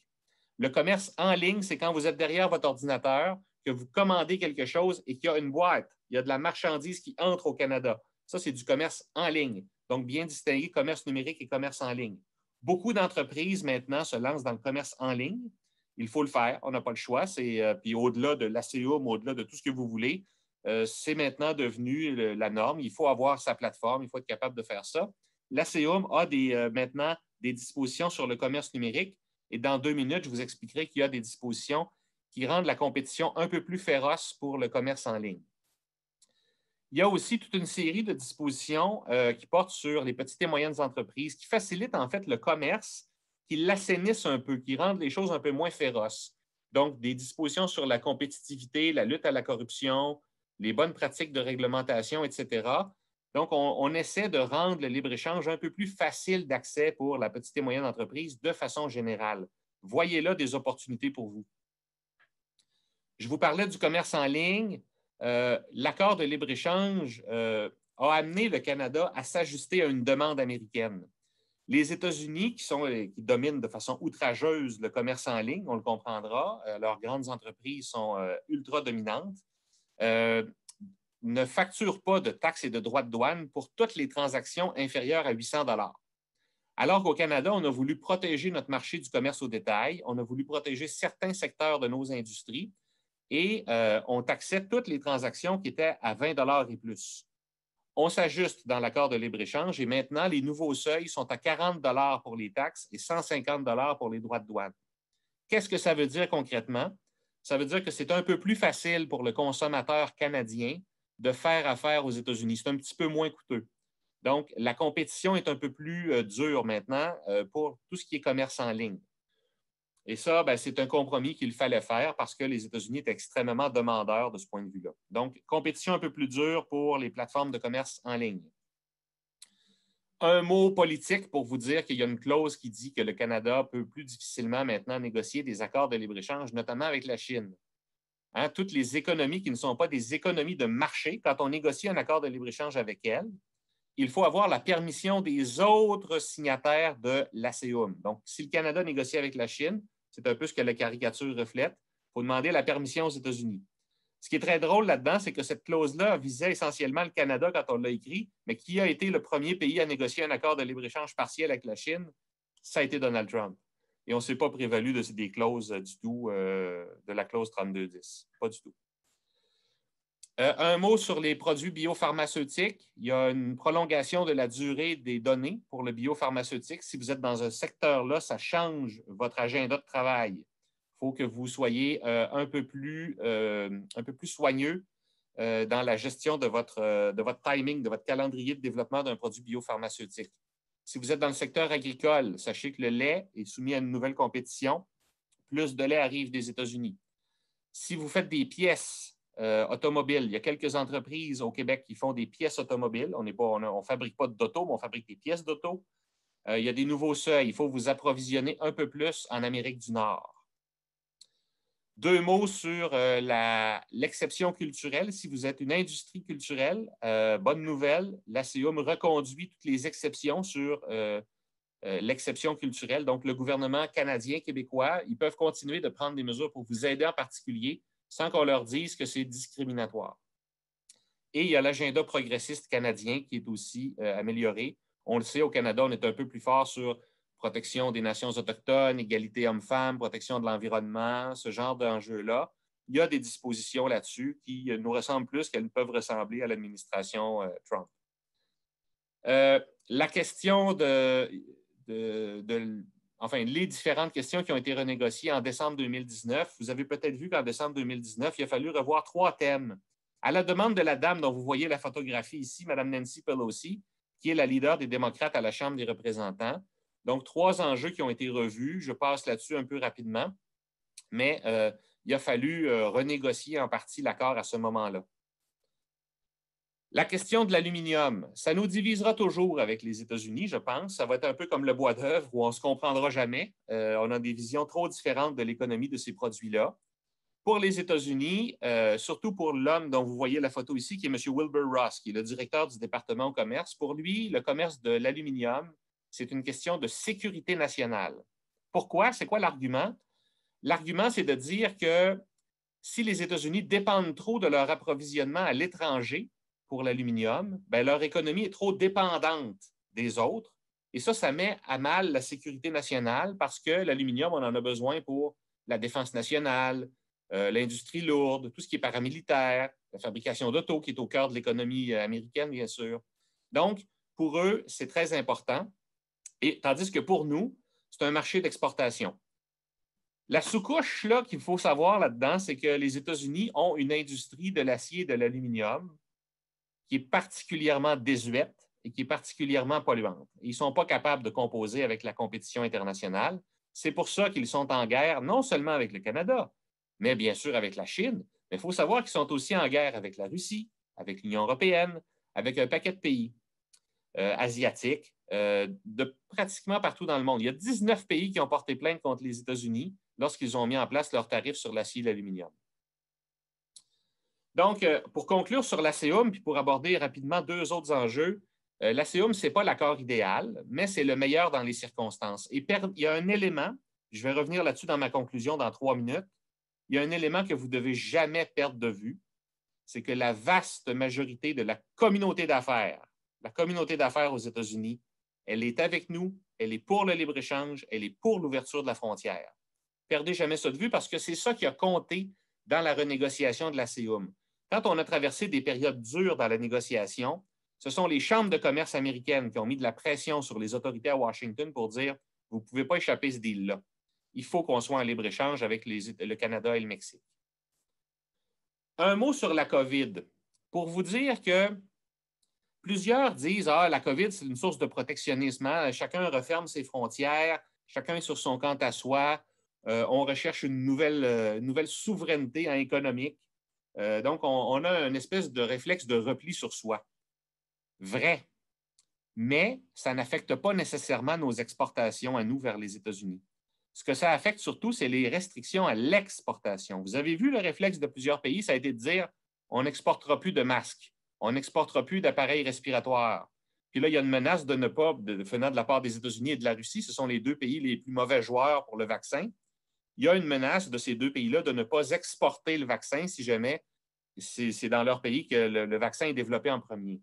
Le commerce en ligne, c'est quand vous êtes derrière votre ordinateur, que vous commandez quelque chose et qu'il y a une boîte, il y a de la marchandise qui entre au Canada. Ça, c'est du commerce en ligne. Donc, bien distinguer commerce numérique et commerce en ligne. Beaucoup d'entreprises maintenant se lancent dans le commerce en ligne. Il faut le faire, on n'a pas le choix. C'est, euh, puis au-delà de l'ACEUM, au-delà de tout ce que vous voulez, euh, c'est maintenant devenu la norme. Il faut avoir sa plateforme, il faut être capable de faire ça. L'ACEUM a des, euh, maintenant des dispositions sur le commerce numérique et dans deux minutes, je vous expliquerai qu'il y a des dispositions qui rendent la compétition un peu plus féroce pour le commerce en ligne. Il y a aussi toute une série de dispositions euh, qui portent sur les petites et moyennes entreprises, qui facilitent en fait le commerce, qui l'assainissent un peu, qui rendent les choses un peu moins féroces. Donc, des dispositions sur la compétitivité, la lutte à la corruption, les bonnes pratiques de réglementation, etc. Donc, on essaie de rendre le libre-échange un peu plus facile d'accès pour la petite et moyenne entreprise de façon générale. Voyez là des opportunités pour vous. Je vous parlais du commerce en ligne. Euh, l'accord de libre-échange euh, a amené le Canada à s'ajuster à une demande américaine. Les États-Unis, qui, sont, euh, qui dominent de façon outrageuse le commerce en ligne, on le comprendra, leurs grandes entreprises sont ultra dominantes, ne facturent pas de taxes et de droits de douane pour toutes les transactions inférieures à 800 dollars. Alors qu'au Canada, on a voulu protéger notre marché du commerce au détail, on a voulu protéger certains secteurs de nos industries, et euh, on taxait toutes les transactions qui étaient à 20 et plus. On s'ajuste dans l'accord de libre-échange et maintenant, les nouveaux seuils sont à 40 pour les taxes et 150 pour les droits de douane. Qu'est-ce que ça veut dire concrètement? Ça veut dire que c'est un peu plus facile pour le consommateur canadien de faire affaire aux États-Unis. C'est un petit peu moins coûteux. Donc, la compétition est un peu plus euh, dure maintenant euh, pour tout ce qui est commerce en ligne. Et ça, ben, c'est un compromis qu'il fallait faire parce que les États-Unis étaient extrêmement demandeurs de ce point de vue-là. Donc, compétition un peu plus dure pour les plateformes de commerce en ligne. Un mot politique pour vous dire qu'il y a une clause qui dit que le Canada peut plus difficilement maintenant négocier des accords de libre-échange, notamment avec la Chine. Hein, toutes les économies qui ne sont pas des économies de marché, quand on négocie un accord de libre-échange avec elles, il faut avoir la permission des autres signataires de l'ACEUM. Donc, si le Canada négocie avec la Chine, c'est un peu ce que la caricature reflète. Il faut demander la permission aux États-Unis. Ce qui est très drôle là-dedans, c'est que cette clause-là visait essentiellement le Canada quand on l'a écrit, mais qui a été le premier pays à négocier un accord de libre-échange partiel avec la Chine? Ça a été Donald Trump. Et on ne s'est pas prévalu de, des clauses euh, du tout, euh, de la clause 3210. Pas du tout. Euh, un mot sur les produits biopharmaceutiques. Il y a une prolongation de la durée des données pour le biopharmaceutique. Si vous êtes dans un secteur-là, ça change votre agenda de travail. Il faut que vous soyez euh, un, peu plus, euh, un peu plus soigneux dans la gestion de votre, de votre timing, de votre calendrier de développement d'un produit biopharmaceutique. Si vous êtes dans le secteur agricole, sachez que le lait est soumis à une nouvelle compétition. Plus de lait arrive des États-Unis. Si vous faites des pièces euh, automobile, il y a quelques entreprises au Québec qui font des pièces automobiles. On ne on, fabrique pas d'auto, mais on fabrique des pièces d'auto. Euh, il y a des nouveaux seuils. Il faut vous approvisionner un peu plus en Amérique du Nord. Deux mots sur euh, l'exception culturelle. Si vous êtes une industrie culturelle, bonne nouvelle, la l'ACIUM reconduit toutes les exceptions sur l'exception culturelle. Donc, le gouvernement canadien, québécois, ils peuvent continuer de prendre des mesures pour vous aider en particulier sans qu'on leur dise que c'est discriminatoire. Et il y a l'agenda progressiste canadien qui est aussi euh, amélioré. On le sait, au Canada, on est un peu plus fort sur protection des nations autochtones, égalité hommes-femmes, protection de l'environnement, ce genre d'enjeux-là. Il y a des dispositions là-dessus qui euh, nous ressemblent plus qu'elles ne peuvent ressembler à l'administration euh, Trump. la question de enfin, les différentes questions qui ont été renégociées en décembre 2019. Vous avez peut-être vu qu'en décembre 2019, il a fallu revoir trois thèmes. À la demande de la dame dont vous voyez la photographie ici, Mme Nancy Pelosi, qui est la leader des démocrates à la Chambre des représentants. Donc, trois enjeux qui ont été revus. Je passe là-dessus un peu rapidement, mais euh, il a fallu euh, renégocier en partie l'accord à ce moment-là. La question de l'aluminium, ça nous divisera toujours avec les États-Unis, je pense. Ça va être un peu comme le bois d'œuvre où on ne se comprendra jamais. Euh, on a des visions trop différentes de l'économie de ces produits-là. Pour les États-Unis, euh, surtout pour l'homme dont vous voyez la photo ici, qui est M. Wilbur Ross, qui est le directeur du département au commerce, pour lui, le commerce de l'aluminium, c'est une question de sécurité nationale. Pourquoi? C'est quoi l'argument? L'argument, c'est de dire que si les États-Unis dépendent trop de leur approvisionnement à l'étranger, pour l'aluminium, ben, leur économie est trop dépendante des autres. Et ça, ça met à mal la sécurité nationale parce que l'aluminium, on en a besoin pour la défense nationale, euh, l'industrie lourde, tout ce qui est paramilitaire, la fabrication d'auto qui est au cœur de l'économie euh, américaine, bien sûr. Donc, pour eux, c'est très important. Et tandis que pour nous, c'est un marché d'exportation. La sous-couche qu'il faut savoir là-dedans, c'est que les États-Unis ont une industrie de l'acier et de l'aluminium qui est particulièrement désuète et qui est particulièrement polluante. Ils ne sont pas capables de composer avec la compétition internationale. C'est pour ça qu'ils sont en guerre, non seulement avec le Canada, mais bien sûr avec la Chine. Mais il faut savoir qu'ils sont aussi en guerre avec la Russie, avec l'Union européenne, avec un paquet de pays euh, asiatiques, euh, de pratiquement partout dans le monde. Il y a 19 pays qui ont porté plainte contre les États-Unis lorsqu'ils ont mis en place leurs tarifs sur l'acier et l'aluminium. Donc, euh, pour conclure sur l'ACEUM, puis pour aborder rapidement deux autres enjeux, euh, l'ACEUM, ce n'est pas l'accord idéal, mais c'est le meilleur dans les circonstances. Et il y a un élément, je vais revenir là-dessus dans ma conclusion dans trois minutes, il y a un élément que vous ne devez jamais perdre de vue, c'est que la vaste majorité de la communauté d'affaires, la communauté d'affaires aux États-Unis, elle est avec nous, elle est pour le libre-échange, elle est pour l'ouverture de la frontière. Perdez jamais ça de vue parce que c'est ça qui a compté dans la renégociation de la quand on a traversé des périodes dures dans la négociation, ce sont les chambres de commerce américaines qui ont mis de la pression sur les autorités à Washington pour dire vous ne pouvez pas échapper à ce deal-là. Il faut qu'on soit en libre-échange avec le Canada et le Mexique. Un mot sur la COVID. Pour vous dire que plusieurs disent Ah, la COVID, c'est une source de protectionnisme. Hein. Chacun referme ses frontières, chacun est sur son camp à soi. Euh, on recherche une nouvelle, euh, souveraineté hein, économique. Euh, donc, on, a une espèce de réflexe de repli sur soi. Vrai. Mais ça n'affecte pas nécessairement nos exportations à nous vers les États-Unis. Ce que ça affecte surtout, c'est les restrictions à l'exportation. Vous avez vu le réflexe de plusieurs pays, ça a été de dire on n'exportera plus de masques, on n'exportera plus d'appareils respiratoires. Puis là, il y a une menace de ne pas, de, de la part des États-Unis et de la Russie. Ce sont les deux pays les plus mauvais joueurs pour le vaccin il y a une menace de ces deux pays-là de ne pas exporter le vaccin si jamais c'est dans leur pays que le, vaccin est développé en premier.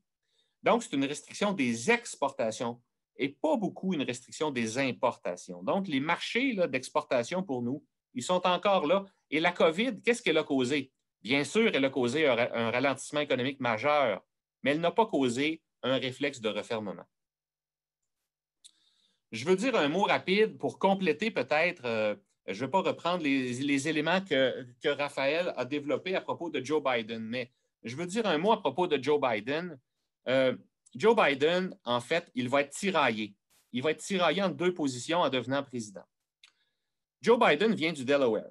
Donc, c'est une restriction des exportations et pas beaucoup une restriction des importations. Donc, les marchés d'exportation pour nous, ils sont encore là. Et la COVID, qu'est-ce qu'elle a causé? Bien sûr, elle a causé un, ralentissement économique majeur, mais elle n'a pas causé un réflexe de refermement. Je veux dire un mot rapide pour compléter peut-être euh, je ne vais pas reprendre les, éléments que, Raphaël a développés à propos de Joe Biden, mais je veux dire un mot à propos de Joe Biden. Euh, Joe Biden, en fait, il va être tiraillé. Il va être tiraillé en deux positions en devenant président. Joe Biden vient du Delaware.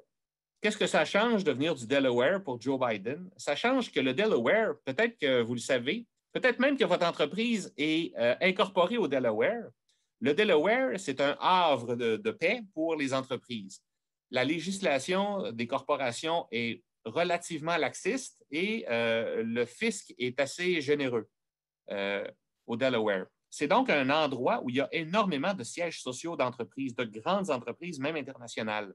Qu'est-ce que ça change de venir du Delaware pour Joe Biden? Ça change que le Delaware, peut-être que vous le savez, peut-être même que votre entreprise est euh, incorporée au Delaware. Le Delaware, c'est un havre de, paix pour les entreprises la législation des corporations est relativement laxiste et euh, le fisc est assez généreux euh, au Delaware. C'est donc un endroit où il y a énormément de sièges sociaux d'entreprises, de grandes entreprises, même internationales.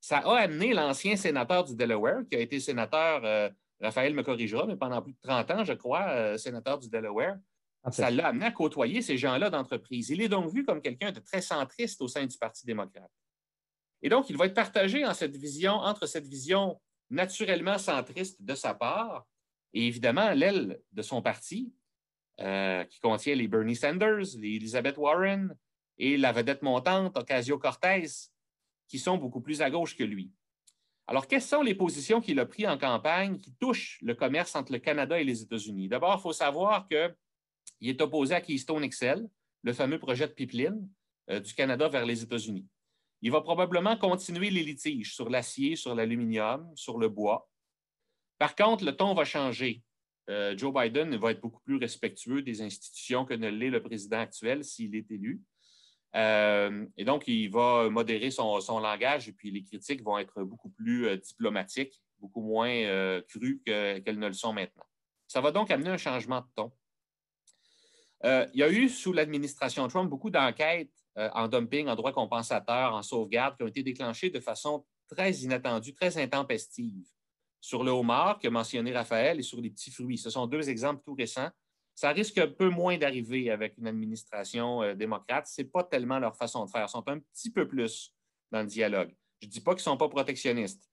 Ça a amené l'ancien sénateur du Delaware, qui a été sénateur, euh, Raphaël me corrigera, mais pendant plus de 30 ans, je crois, sénateur du Delaware, ça l'a amené à côtoyer ces gens-là d'entreprise. Il est donc vu comme quelqu'un de très centriste au sein du Parti démocrate. Et donc, il va être partagé en cette vision, entre cette vision naturellement centriste de sa part et évidemment l'aile de son parti, euh, qui contient les Bernie Sanders, les Elizabeth Warren et la vedette montante Ocasio-Cortez, qui sont beaucoup plus à gauche que lui. Alors, quelles sont les positions qu'il a prises en campagne qui touchent le commerce entre le Canada et les États-Unis? D'abord, il faut savoir qu'il est opposé à Keystone XL, le fameux projet de pipeline euh, du Canada vers les États-Unis. Il va probablement continuer les litiges sur l'acier, sur l'aluminium, sur le bois. Par contre, le ton va changer. Euh, Joe Biden va être beaucoup plus respectueux des institutions que ne l'est le président actuel s'il est élu. Euh, et donc, il va modérer son, langage et puis les critiques vont être beaucoup plus euh, diplomatiques, beaucoup moins crues qu'elles ne le sont maintenant. Ça va donc amener un changement de ton. il y a eu sous l'administration Trump beaucoup d'enquêtes euh, en dumping, en droit compensateur, en sauvegarde, qui ont été déclenchés de façon très inattendue, très intempestive. Sur le homard que mentionnait Raphaël et sur les petits fruits. Ce sont deux exemples tout récents. Ça risque un peu moins d'arriver avec une administration euh, démocrate. Ce n'est pas tellement leur façon de faire. Ils sont un petit peu plus dans le dialogue. Je ne dis pas qu'ils ne sont pas protectionnistes,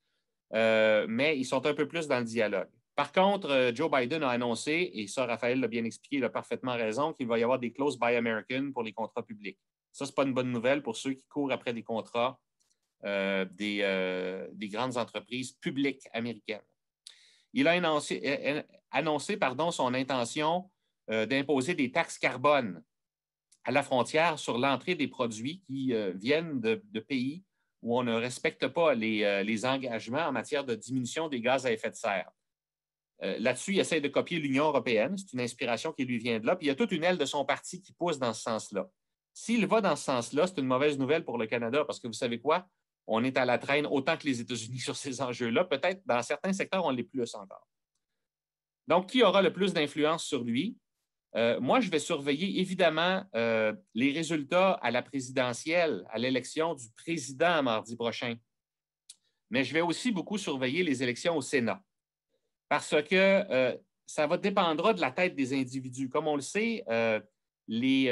euh, mais ils sont un peu plus dans le dialogue. Par contre, Joe Biden a annoncé, et ça, Raphaël l'a bien expliqué, il a parfaitement raison, qu'il va y avoir des clauses Buy American pour les contrats publics. Ça, ce n'est pas une bonne nouvelle pour ceux qui courent après des contrats euh, euh, des, grandes entreprises publiques américaines. Il a annoncé, euh, annoncé pardon, son intention d'imposer des taxes carbone à la frontière sur l'entrée des produits qui viennent de, pays où on ne respecte pas les, les, engagements en matière de diminution des gaz à effet de serre. Là-dessus, il essaie de copier l'Union européenne. C'est une inspiration qui lui vient de là. Puis il y a toute une aile de son parti qui pousse dans ce sens-là. S'il va dans ce sens-là, c'est une mauvaise nouvelle pour le Canada parce que vous savez quoi? On est à la traîne autant que les États-Unis [laughs] sur ces enjeux-là. Peut-être dans certains secteurs, on l'est plus encore. Donc, qui aura le plus d'influence sur lui? Euh, moi, je vais surveiller évidemment euh, les résultats à la présidentielle, à l'élection du président mardi prochain. Mais je vais aussi beaucoup surveiller les élections au Sénat parce que euh, ça va de la tête des individus. Comme on le sait, les,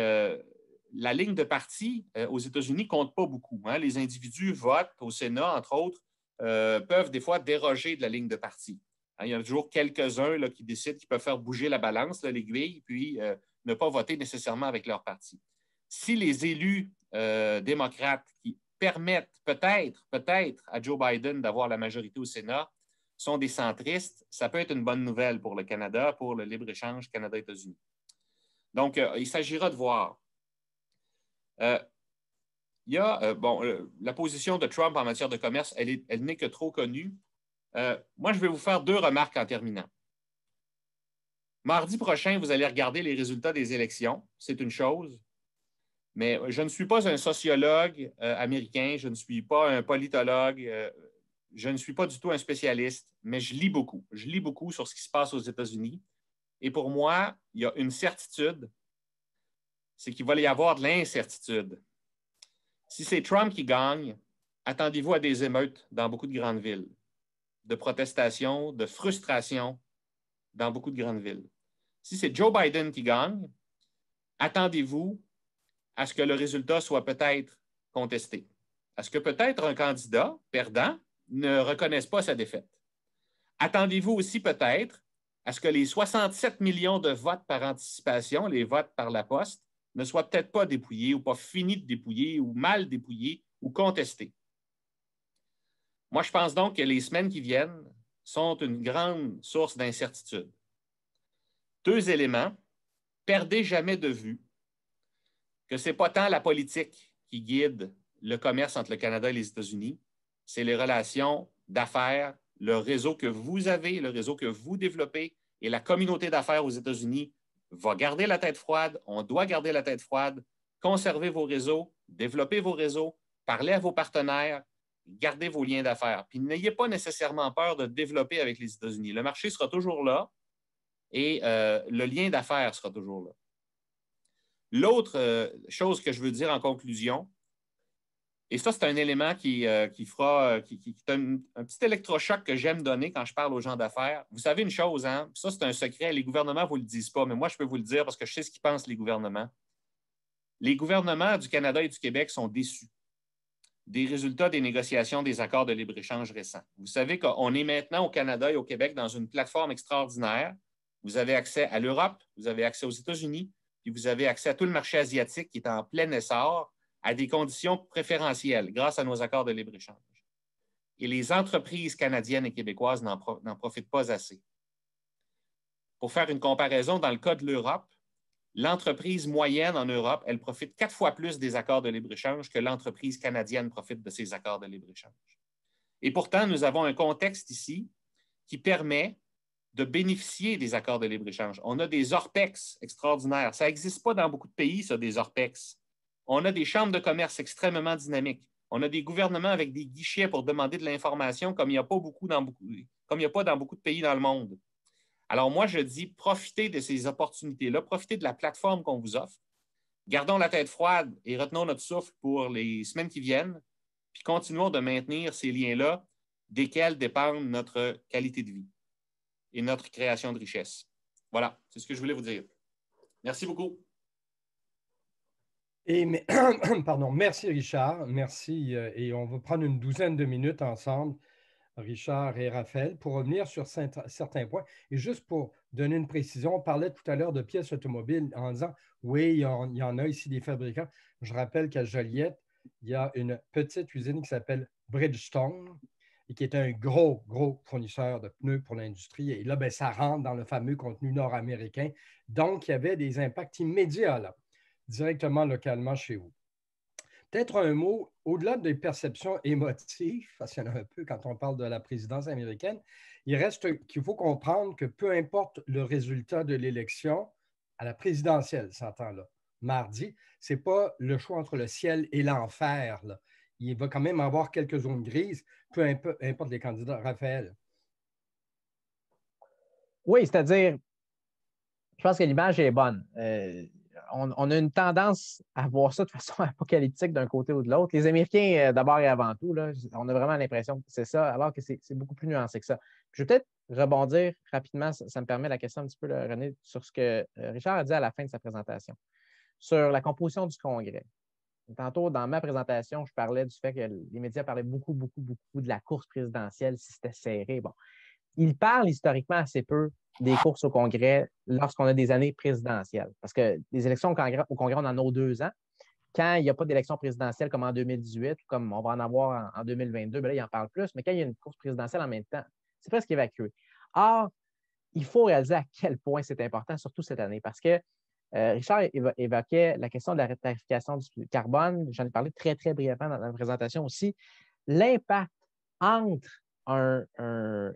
la ligne de parti euh, aux États-Unis ne compte pas beaucoup. Hein. Les individus votent au Sénat, entre autres, euh, peuvent des fois déroger de la ligne de parti. Hein, il y a toujours quelques-uns qui décident qu'ils peuvent faire bouger la balance, l'aiguille, puis euh, ne pas voter nécessairement avec leur parti. Si les élus démocrates qui permettent peut-être, peut-être à Joe Biden d'avoir la majorité au Sénat sont des centristes, ça peut être une bonne nouvelle pour le Canada, pour le libre-échange Canada-États-Unis. Donc, il s'agira de voir euh, il y a, euh, bon, la position de Trump en matière de commerce, elle, n'est que trop connue. Euh, moi, je vais vous faire deux remarques en terminant. Mardi prochain, vous allez regarder les résultats des élections. C'est une chose. Mais je ne suis pas un sociologue américain, je ne suis pas un politologue, je ne suis pas du tout un spécialiste, mais je lis beaucoup. Je lis beaucoup sur ce qui se passe aux États-Unis. Et pour moi, il y a une certitude, c'est qu'il va y avoir de l'incertitude. Si c'est Trump qui gagne, attendez-vous à des émeutes dans beaucoup de grandes villes, de protestations, de frustrations dans beaucoup de grandes villes. Si c'est Joe Biden qui gagne, attendez-vous à ce que le résultat soit peut-être contesté, à ce que peut-être un candidat perdant ne reconnaisse pas sa défaite. Attendez-vous aussi peut-être à ce que les 67 millions de votes par anticipation, les votes par la poste, ne soit peut-être pas dépouillé ou pas fini de dépouiller ou mal dépouillé ou contesté. Moi, je pense donc que les semaines qui viennent sont une grande source d'incertitude. Deux éléments. Perdez jamais de vue que ce n'est pas tant la politique qui guide le commerce entre le Canada et les États-Unis, c'est les relations d'affaires, le réseau que vous avez, le réseau que vous développez et la communauté d'affaires aux États-Unis va garder la tête froide. On doit garder la tête froide. Conservez vos réseaux, développez vos réseaux, parlez à vos partenaires, gardez vos liens d'affaires. Puis n'ayez pas nécessairement peur de développer avec les États-Unis. Le marché sera toujours là et euh, le lien d'affaires sera toujours là. L'autre euh, chose que je veux dire en conclusion, et ça, c'est un élément qui, euh, fera, euh, qui, un, petit électrochoc que j'aime donner quand je parle aux gens d'affaires. Vous savez une chose, hein? ça c'est un secret, les gouvernements ne vous le disent pas, mais moi je peux vous le dire parce que je sais ce qu'ils pensent les gouvernements. Les gouvernements du Canada et du Québec sont déçus des résultats des négociations des accords de libre-échange récents. Vous savez qu'on est maintenant au Canada et au Québec dans une plateforme extraordinaire. Vous avez accès à l'Europe, vous avez accès aux États-Unis, puis vous avez accès à tout le marché asiatique qui est en plein essor à des conditions préférentielles grâce à nos accords de libre-échange. Et les entreprises canadiennes et québécoises n'en profitent pas assez. Pour faire une comparaison, dans le cas de l'Europe, l'entreprise moyenne en Europe, elle profite quatre fois plus des accords de libre-échange que l'entreprise canadienne profite de ces accords de libre-échange. Et pourtant, nous avons un contexte ici qui permet de bénéficier des accords de libre-échange. On a des ORPEX extraordinaires. Ça n'existe pas dans beaucoup de pays, ça, des ORPEX. On a des chambres de commerce extrêmement dynamiques. On a des gouvernements avec des guichets pour demander de l'information comme il n'y a pas dans beaucoup, a pas dans beaucoup de pays dans le monde. Alors moi, je dis, profitez de ces opportunités-là, profitez de la plateforme qu'on vous offre. Gardons la tête froide et retenons notre souffle pour les semaines qui viennent, puis continuons de maintenir ces liens-là desquels dépendent notre qualité de vie et notre création de richesse. Voilà, c'est ce que je voulais vous dire. Merci beaucoup. Et [clears throat] pardon, merci Richard, merci. Euh, et on va prendre une douzaine de minutes ensemble, Richard et Raphaël, pour revenir sur certains points. Et juste pour donner une précision, on parlait tout à l'heure de pièces automobiles en disant, oui, il y, en, a ici des fabricants. Je rappelle qu'à Joliette, il y a une petite usine qui s'appelle Bridgestone et qui est un gros, gros fournisseur de pneus pour l'industrie. Et là, bien, ça rentre dans le fameux contenu nord-américain. Donc, il y avait des impacts immédiats là directement localement chez vous. Peut-être un mot, au-delà des perceptions émotives, parce qu'il y en a un peu quand on parle de la présidence américaine, il reste qu'il faut comprendre que peu importe le résultat de l'élection, à la présidentielle, s'entend là, mardi, ce n'est pas le choix entre le ciel et l'enfer. Il va quand même avoir quelques zones grises, peu importe les candidats. Raphaël. Oui, c'est-à-dire, je pense que l'image est bonne. Euh, on, a une tendance à voir ça de façon [laughs] apocalyptique d'un côté ou de l'autre. Les Américains, euh, d'abord et avant tout, on a vraiment l'impression que c'est ça, alors que c'est beaucoup plus nuancé que ça. Je vais peut-être rebondir rapidement, ça, me permet la question un petit peu, René, sur ce que euh, Richard a dit à la fin de sa présentation, sur la composition du Congrès. Tantôt, dans ma présentation, je parlais du fait que les médias parlaient beaucoup, beaucoup, beaucoup de la course présidentielle, si c'était serré. Bon, il parle historiquement assez peu des ah. courses au Congrès lorsqu'on a des années présidentielles. Parce que les élections au Congrès, on en a deux ans. Quand il n'y a pas d'élection présidentielle comme en 2018, ou comme on va en avoir en, 2022, ben là, il en parle plus, mais quand il y a une course présidentielle en même temps, c'est presque évacué. Or, il faut réaliser à quel point c'est important, surtout cette année, parce que euh, Richard évoquait la question de la tarification du carbone. J'en ai parlé très, très brièvement dans la présentation aussi. L'impact entre un,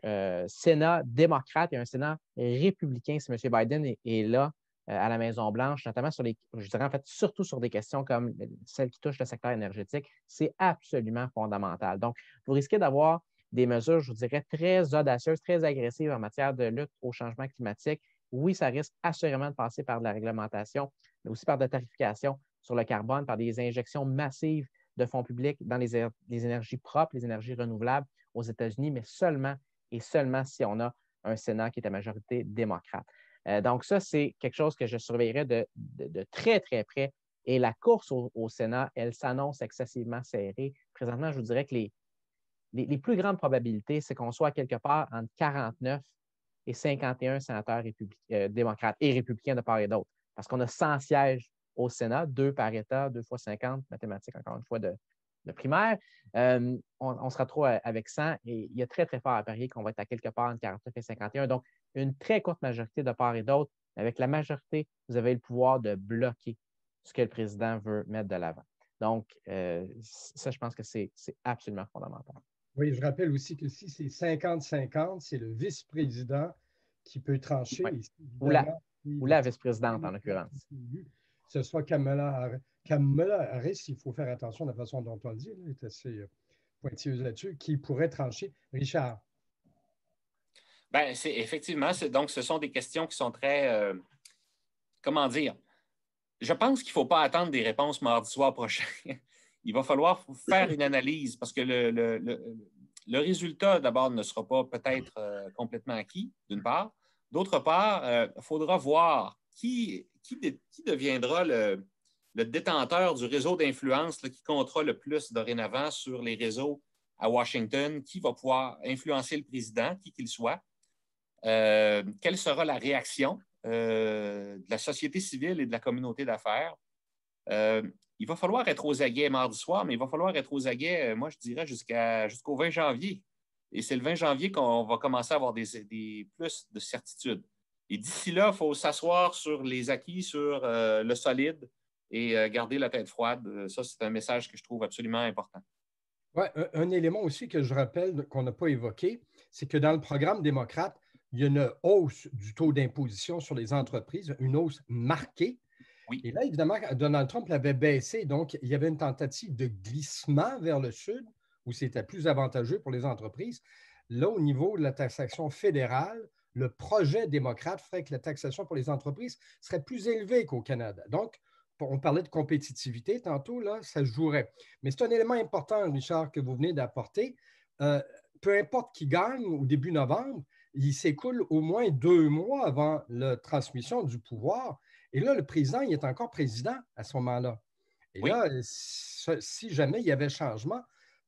euh, Sénat démocrate et un Sénat républicain si M. Biden est, là euh, à la Maison-Blanche, notamment sur les, je dirais en fait, surtout sur des questions comme celles qui touchent le secteur énergétique, c'est absolument fondamental. Donc, vous risquez d'avoir des mesures, je vous dirais, très audacieuses, très agressives en matière de lutte au changement climatique. Oui, ça risque assurément de passer par de la réglementation, mais aussi par de la tarification sur le carbone, par des injections massives de fonds publics dans les, er-, les énergies propres, les énergies renouvelables aux États-Unis, mais seulement et seulement si on a un Sénat qui est à majorité démocrate. Euh, donc, ça, c'est quelque chose que je surveillerai de, très, très près. Et la course au, Sénat, elle s'annonce excessivement serrée. Présentement, je vous dirais que les, les, plus grandes probabilités, c'est qu'on soit quelque part entre 49 et 51 sénateurs euh, démocrates et républicains de part et d'autre. Parce qu'on a 100 sièges au Sénat, deux par État, deux fois 50, mathématiques encore une fois de, de primaire, euh, on, sera trop avec 100 et il y a très, très fort à parier qu'on va être à quelque part entre 49 et 51. Donc, une très courte majorité de part et d'autre. Avec la majorité, vous avez le pouvoir de bloquer ce que le président veut mettre de l'avant. Donc, euh, ça, je pense que c'est absolument fondamental. Oui, je rappelle aussi que si c'est 50-50, c'est le vice-président qui peut trancher. ou la vice-présidente, en l'occurrence ce soit Kamala Harris. il faut faire attention à la façon dont on le dit, est assez euh, pointilleuse là-dessus, qui pourrait trancher. Richard. ben c'est, effectivement, donc ce sont des questions qui sont très, euh, comment dire, je pense qu'il ne faut pas attendre des réponses mardi soir prochain. [laughs] Il va falloir faire une analyse parce que le, résultat, d'abord, ne sera pas peut-être euh, complètement acquis, d'une part. D'autre part, il faudra voir qui, deviendra le, détenteur du réseau d'influence qui contrôle le plus dorénavant sur les réseaux à Washington? Qui va pouvoir influencer le président, qui qu'il soit? Euh, quelle sera la réaction euh, de la société civile et de la communauté d'affaires? Euh, il va falloir être aux aguets mardi soir, mais il va falloir être aux aguets, moi, je dirais, jusqu'à, jusqu'au 20 janvier. Et c'est le 20 janvier qu'on va commencer à avoir des plus de certitudes. Et d'ici là, il faut s'asseoir sur les acquis, sur euh, le solide et euh, garder la tête froide. Euh, ça, c'est un message que je trouve absolument important. Ouais, un, élément aussi que je rappelle qu'on n'a pas évoqué, c'est que dans le programme démocrate, il y a une hausse du taux d'imposition sur les entreprises, une hausse marquée. Et là, évidemment, Donald Trump l'avait baissé, donc il y avait une tentative de glissement vers le sud, où c'était plus avantageux pour les entreprises. Là, au niveau de la taxation fédérale, le projet démocrate ferait que la taxation pour les entreprises serait plus élevée qu'au Canada. Donc, on parlait de compétitivité tantôt, là, ça jouerait. Mais c'est un élément important, Richard, que vous venez d'apporter. Euh, peu importe qui gagne au début novembre, il s'écoule au moins deux mois avant la transmission du pouvoir. Et là, le président, il est encore président à ce moment-là. Et là, si jamais il y avait changement,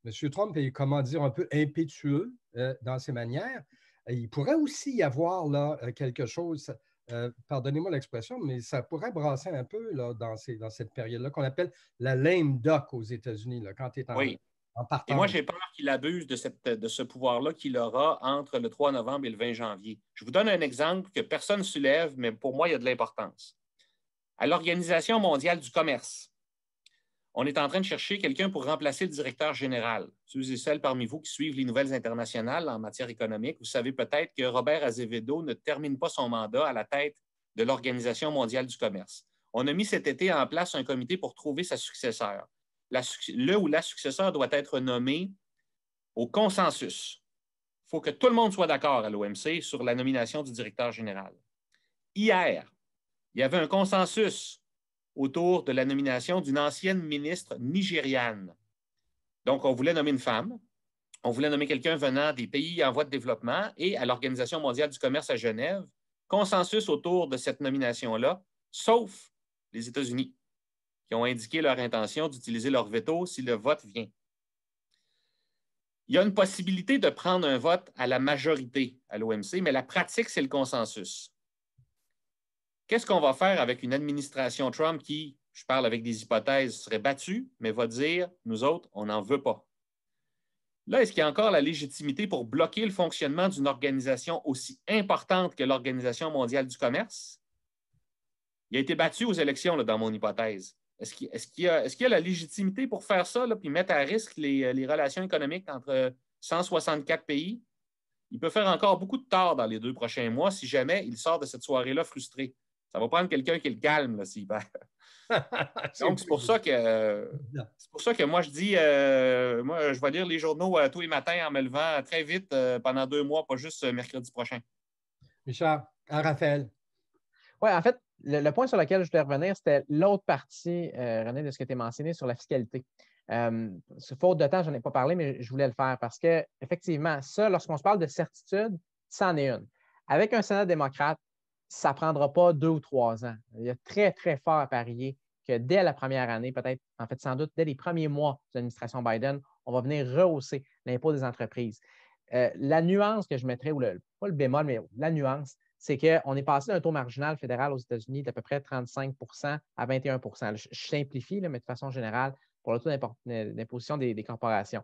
M. Trump est, comment dire, un peu impétueux euh, dans ses manières. Il pourrait aussi y avoir là euh, quelque chose, euh, pardonnez-moi l'expression, mais ça pourrait brasser un peu dans, cette période-là qu'on appelle la lame d'oc aux États-Unis, quand tu es en, partant. Et moi, j'ai peur qu'il abuse de, de ce pouvoir-là qu'il aura entre le 3 novembre et le 20 janvier. Je vous donne un exemple que personne ne soulève, mais pour moi, il y a de l'importance. À l'Organisation mondiale du commerce, on est en train de chercher quelqu'un pour remplacer le directeur général. Ceux et celles parmi vous qui suivent les nouvelles internationales en matière économique, vous savez peut-être que Robert Azevedo ne termine pas son mandat à la tête de l'Organisation mondiale du commerce. On a mis cet été en place un comité pour trouver sa successeur. le ou la successeur doit être nommé au consensus. Il faut que tout le monde soit d'accord à l'OMC sur la nomination du directeur général. Hier, il y avait un consensus autour de la nomination d'une ancienne ministre nigériane. Donc, on voulait nommer une femme, on voulait nommer quelqu'un venant des pays en voie de développement et à l'Organisation mondiale du commerce à Genève, consensus autour de cette nomination-là, sauf les États-Unis, qui ont indiqué leur intention d'utiliser leur veto si le vote vient. Il y a une possibilité de prendre un vote à la majorité à l'OMC, mais la pratique, c'est le consensus. Qu'est-ce qu'on va faire avec une administration Trump qui, je parle avec des hypothèses, serait battue, mais va dire, nous autres, on n'en veut pas? Là, est-ce qu'il y a encore la légitimité pour bloquer le fonctionnement d'une organisation aussi importante que l'Organisation mondiale du commerce? Il a été battu aux élections, dans mon hypothèse. Est-ce qu'il, y a, la légitimité pour faire ça, là, puis mettre à risque les, euh, les, relations économiques entre 164 euh, pays? Il peut faire encore beaucoup de tort dans les deux prochains mois si jamais il sort de cette soirée-là frustré. Ça va prendre quelqu'un qui le calme là, [laughs] Donc, c'est pour ça que c'est pour ça que moi je dis euh, moi, je vais lire les journaux euh, tous les matins en me levant très vite euh, pendant deux mois, pas juste mercredi prochain. Richard, à Raphaël. Oui, en fait, le, point sur lequel je voulais revenir, c'était l'autre partie, René, de ce que tu as mentionné sur la fiscalité. faute de temps, je n'en ai pas parlé, mais je voulais le faire parce que, effectivement, ça, lorsqu'on se parle de certitude, c'en est une. Avec un Sénat démocrate, ça ne prendra pas deux ou trois ans. Il y a très, très fort à parier que dès la première année, peut-être, en fait, sans doute, dès les premiers mois de l'administration Biden, on va venir rehausser l'impôt des entreprises. Euh, la nuance que je mettrais, ou pas le bémol, mais la nuance, c'est qu'on est passé d'un taux marginal fédéral aux États-Unis d'à peu près 35 à 21 Je, simplifie, là, mais de façon générale, pour le taux d'imposition des corporations.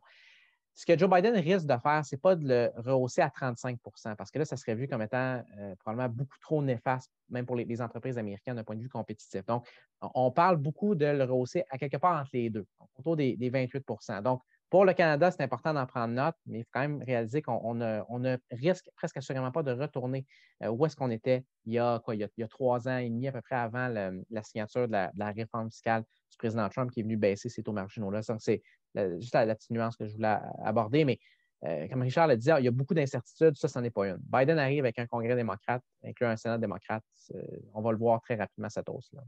Ce que Joe Biden risque de faire, ce n'est pas de le rehausser à 35 parce que là, ça serait vu comme étant euh, probablement beaucoup trop néfaste, même pour les, entreprises américaines d'un point de vue compétitif. Donc, on parle beaucoup de le rehausser à quelque part entre les deux, autour des, des 28 Donc, pour le Canada, c'est important d'en prendre note, mais il faut quand même réaliser qu'on ne risque presque assurément pas de retourner euh, où est-ce qu'on était il y, a, il, y a, trois ans et demi à peu près avant la signature de la, réforme fiscale du président Trump qui est venu baisser ces taux marginaux-là. C'est juste la, petite nuance que je voulais euh, aborder, mais euh, comme Richard l'a dit, il y a beaucoup d'incertitudes, ça, ce n'est pas une. Biden arrive avec un Congrès démocrate, inclut un Sénat démocrate. on va le voir très rapidement, cette hausse-là.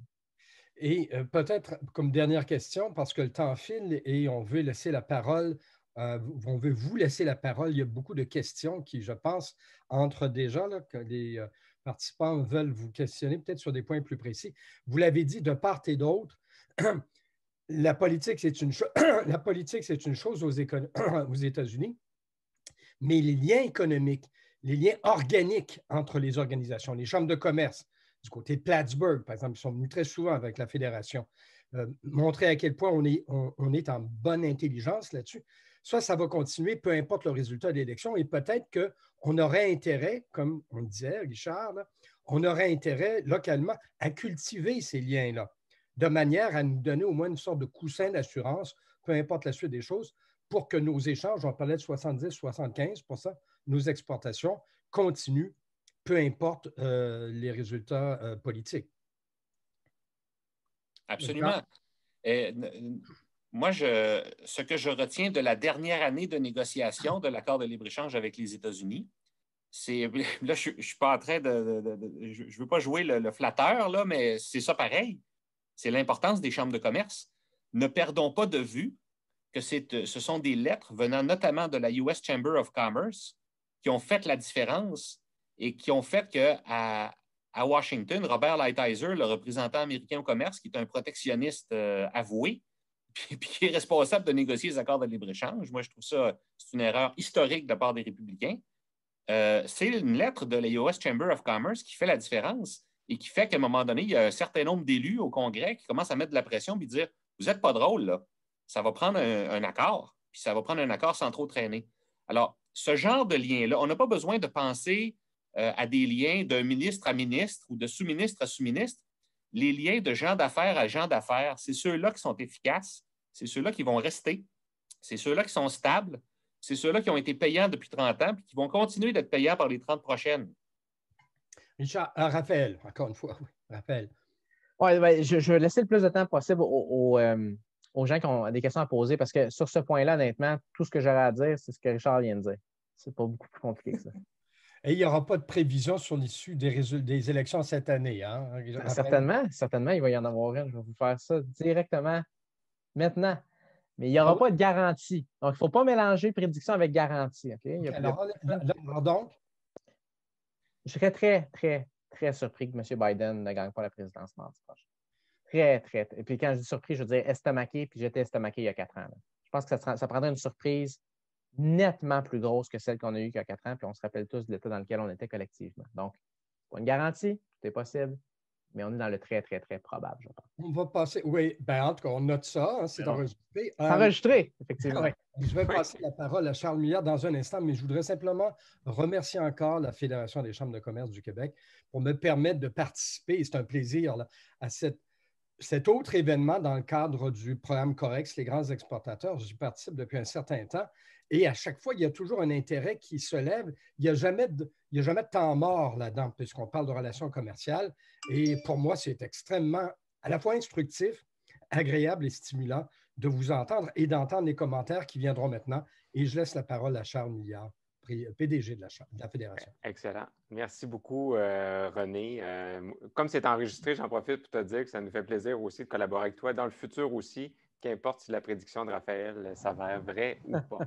Et euh, peut-être comme dernière question, parce que le temps file et on veut laisser la parole, euh, on veut vous laisser la parole. Il y a beaucoup de questions qui, je pense, entre des gens, que les euh, participants veulent vous questionner peut-être sur des points plus précis. Vous l'avez dit de part et d'autre, [clears throat] la politique, c'est une, [clears throat] la une chose [clears throat] aux États-Unis, mais les liens économiques, les liens organiques entre les organisations, les chambres de commerce, du côté de Plattsburgh, par exemple, ils sont venus très souvent avec la fédération. Euh, montrer à quel point on est, on, est en bonne intelligence là-dessus. soit ça va continuer, peu importe le résultat de l'élection, et peut-être qu'on aurait intérêt, comme on disait, Richard, on aurait intérêt localement à cultiver ces liens-là, de manière à nous donner au moins une sorte de coussin d'assurance, peu importe la suite des choses, pour que nos échanges, on parlait de 70-75 nos exportations continuent peu importe euh, les résultats euh, politiques. Absolument. moi, je, ce que je retiens de la dernière année de négociation de l'accord de libre-échange avec les États-Unis, c'est. [laughs] Là, je ne suis pas en train de. je ne veux pas jouer le, flatteur, là, mais c'est ça pareil. C'est l'importance des chambres de commerce. Ne perdons pas de vue que euh, ce sont des lettres venant notamment de la US Chamber of Commerce qui ont fait la différence et qui ont fait qu'à à, Washington, Robert Lighthizer, le représentant américain au commerce, qui est un protectionniste euh, avoué, [laughs] puis, qui est responsable de négocier les accords de libre-échange, moi je trouve ça, c'est une erreur historique de la part des républicains. Euh, c'est une lettre de la U.S. Chamber of Commerce qui fait la différence et qui fait qu'à un moment donné, il y a un certain nombre d'élus au Congrès qui commencent à mettre de la pression et dire Vous n'êtes pas drôle, là. Ça va prendre un, accord, puis ça va prendre un accord sans trop traîner. Alors, ce genre de lien-là, on n'a pas besoin de penser euh, à des liens d'un ministre à ministre ou de sous-ministre à sous-ministre, les liens de gens d'affaires à gens d'affaires, c'est ceux-là qui sont efficaces, c'est ceux-là qui vont rester, c'est ceux-là qui sont stables, c'est ceux-là qui ont été payants depuis 30 ans et qui vont continuer d'être payants par les 30 prochaines. Richard, euh, Raphaël, encore une fois, oui, Raphaël. Ouais, ben, je, vais laisser le plus de temps possible euh, aux, gens qui ont des questions à poser parce que sur ce point-là, honnêtement, tout ce que j'aurais à dire, c'est ce que Richard vient de dire. C'est pas beaucoup plus compliqué que ça. Et il n'y aura pas de prévision sur l'issue des, des élections cette année. Hein? Ben, certainement, certainement, il va y en avoir une. Je vais vous faire ça directement maintenant. Mais il n'y ah aura pas de garantie. Donc, il ne faut pas mélanger prédiction avec garantie. alors, donc? Je serais très, très, très surpris que M. Biden ne gagne pas la présidence mardi prochain. Très, très. Et puis quand je dis surpris, je veux dire estomaqué, puis j'étais estomaqué il y a quatre ans. Je pense que ça prendrait une surprise nettement plus grosse que celle qu'on a eue il y a quatre ans, puis on se rappelle tous de l'état dans lequel on était collectivement. Donc, pas une garantie, c'est possible, mais on est dans le très, très, très probable, je pense. On va passer, oui, bien, en tout cas, on note ça, hein, c'est ben enregistré. C'est euh, enregistré, effectivement. je vais passer la parole à Charles Millard dans un instant, mais je voudrais simplement remercier encore la Fédération des chambres de commerce du Québec pour me permettre de participer, et c'est un plaisir, à cette, cet autre événement dans le cadre du programme COREX, les grands exportateurs. J'y participe depuis un certain temps et à chaque fois, il y a toujours un intérêt qui se lève. Il n'y a, jamais de, a jamais de temps mort là-dedans, puisqu'on parle de relations commerciales. Et pour moi, c'est extrêmement à la fois instructif, agréable et stimulant de vous entendre et d'entendre les commentaires qui viendront maintenant. Et je laisse la parole à Charles Milliard. PDG euh, de la, de la, Fédération. Excellent. Merci beaucoup, euh, René. Euh, comme c'est enregistré, j'en profite pour te dire que ça nous fait plaisir aussi de collaborer avec toi. Dans le futur aussi, qu'importe si la prédiction de Raphaël euh, s'avère [laughs] vraie ou pas.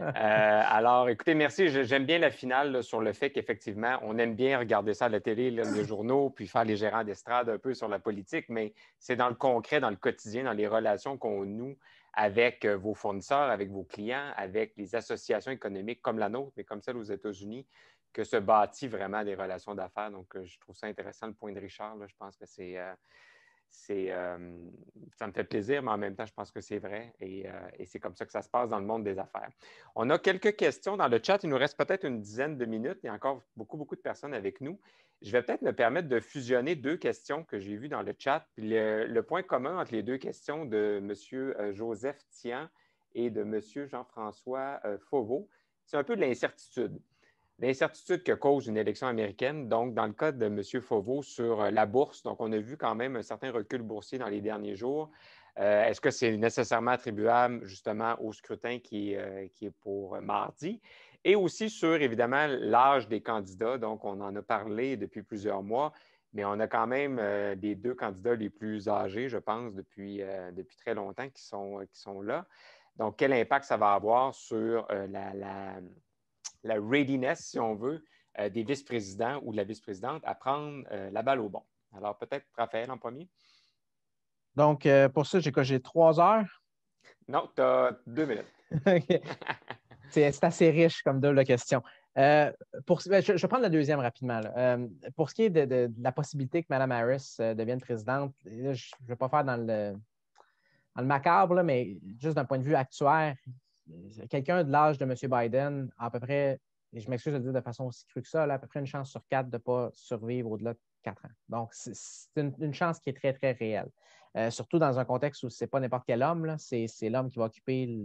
Euh, alors, écoutez, merci. J'aime bien la finale sur le fait qu'effectivement, on aime bien regarder ça à la télé, les [laughs] journaux, puis faire les gérants d'estrade un peu sur la politique, mais c'est dans le concret, dans le quotidien, dans les relations qu'on nous avec euh, vos fournisseurs, avec vos clients, avec les associations économiques comme la nôtre, mais comme celle aux États-Unis, que se bâtit vraiment des relations d'affaires. Donc, je trouve ça intéressant, le point de Richard. je pense que c'est c'est, euh, ça me fait plaisir, mais en même temps, je pense que c'est vrai euh, et, c'est comme ça que ça se passe dans le monde des affaires. On a quelques questions dans le chat. Il nous reste peut-être une dizaine de minutes. Il y a encore beaucoup, beaucoup de personnes avec nous. Je vais peut-être me permettre de fusionner deux questions que j'ai vues dans le chat. le, point commun entre les deux questions de M. Euh, Joseph Tian et de M. Jean-François Fauveau, c'est un peu de l'incertitude l'incertitude que cause une élection américaine. Donc, dans le cas de M. Fauveau sur euh, la bourse, donc on a vu quand même un certain recul boursier dans les derniers jours. Euh, est-ce que c'est nécessairement attribuable justement au scrutin euh, qui, est pour mardi? Et aussi sur, évidemment, l'âge des candidats. Donc, on en a parlé depuis plusieurs mois, mais on a quand même des les deux candidats les plus âgés, je pense, depuis, depuis très longtemps qui sont, qui sont là. Donc, quel impact ça va avoir sur la la readiness, si on veut, euh, des vice-présidents ou de la vice-présidente à prendre euh, la balle au bon. Alors, peut-être Raphaël en premier. Donc, euh, pour ça, j'ai trois heures. Non, tu as deux minutes. [laughs] C'est assez riche comme double question. questions. pour, ben, je, vais prendre la deuxième rapidement. pour ce qui est de, la possibilité que Mme Harris devienne présidente, je ne vais pas faire dans le, le macabre, mais juste d'un point de vue actuaire, quelqu'un de l'âge de M. Biden à peu près, je m'excuse de le dire de façon aussi crue que ça, à peu près une chance sur quatre de ne pas survivre au-delà de quatre ans. Donc, c'est une, chance qui est très, très réelle. Euh, surtout dans un contexte où ce n'est pas n'importe quel homme, c'est l'homme qui va occuper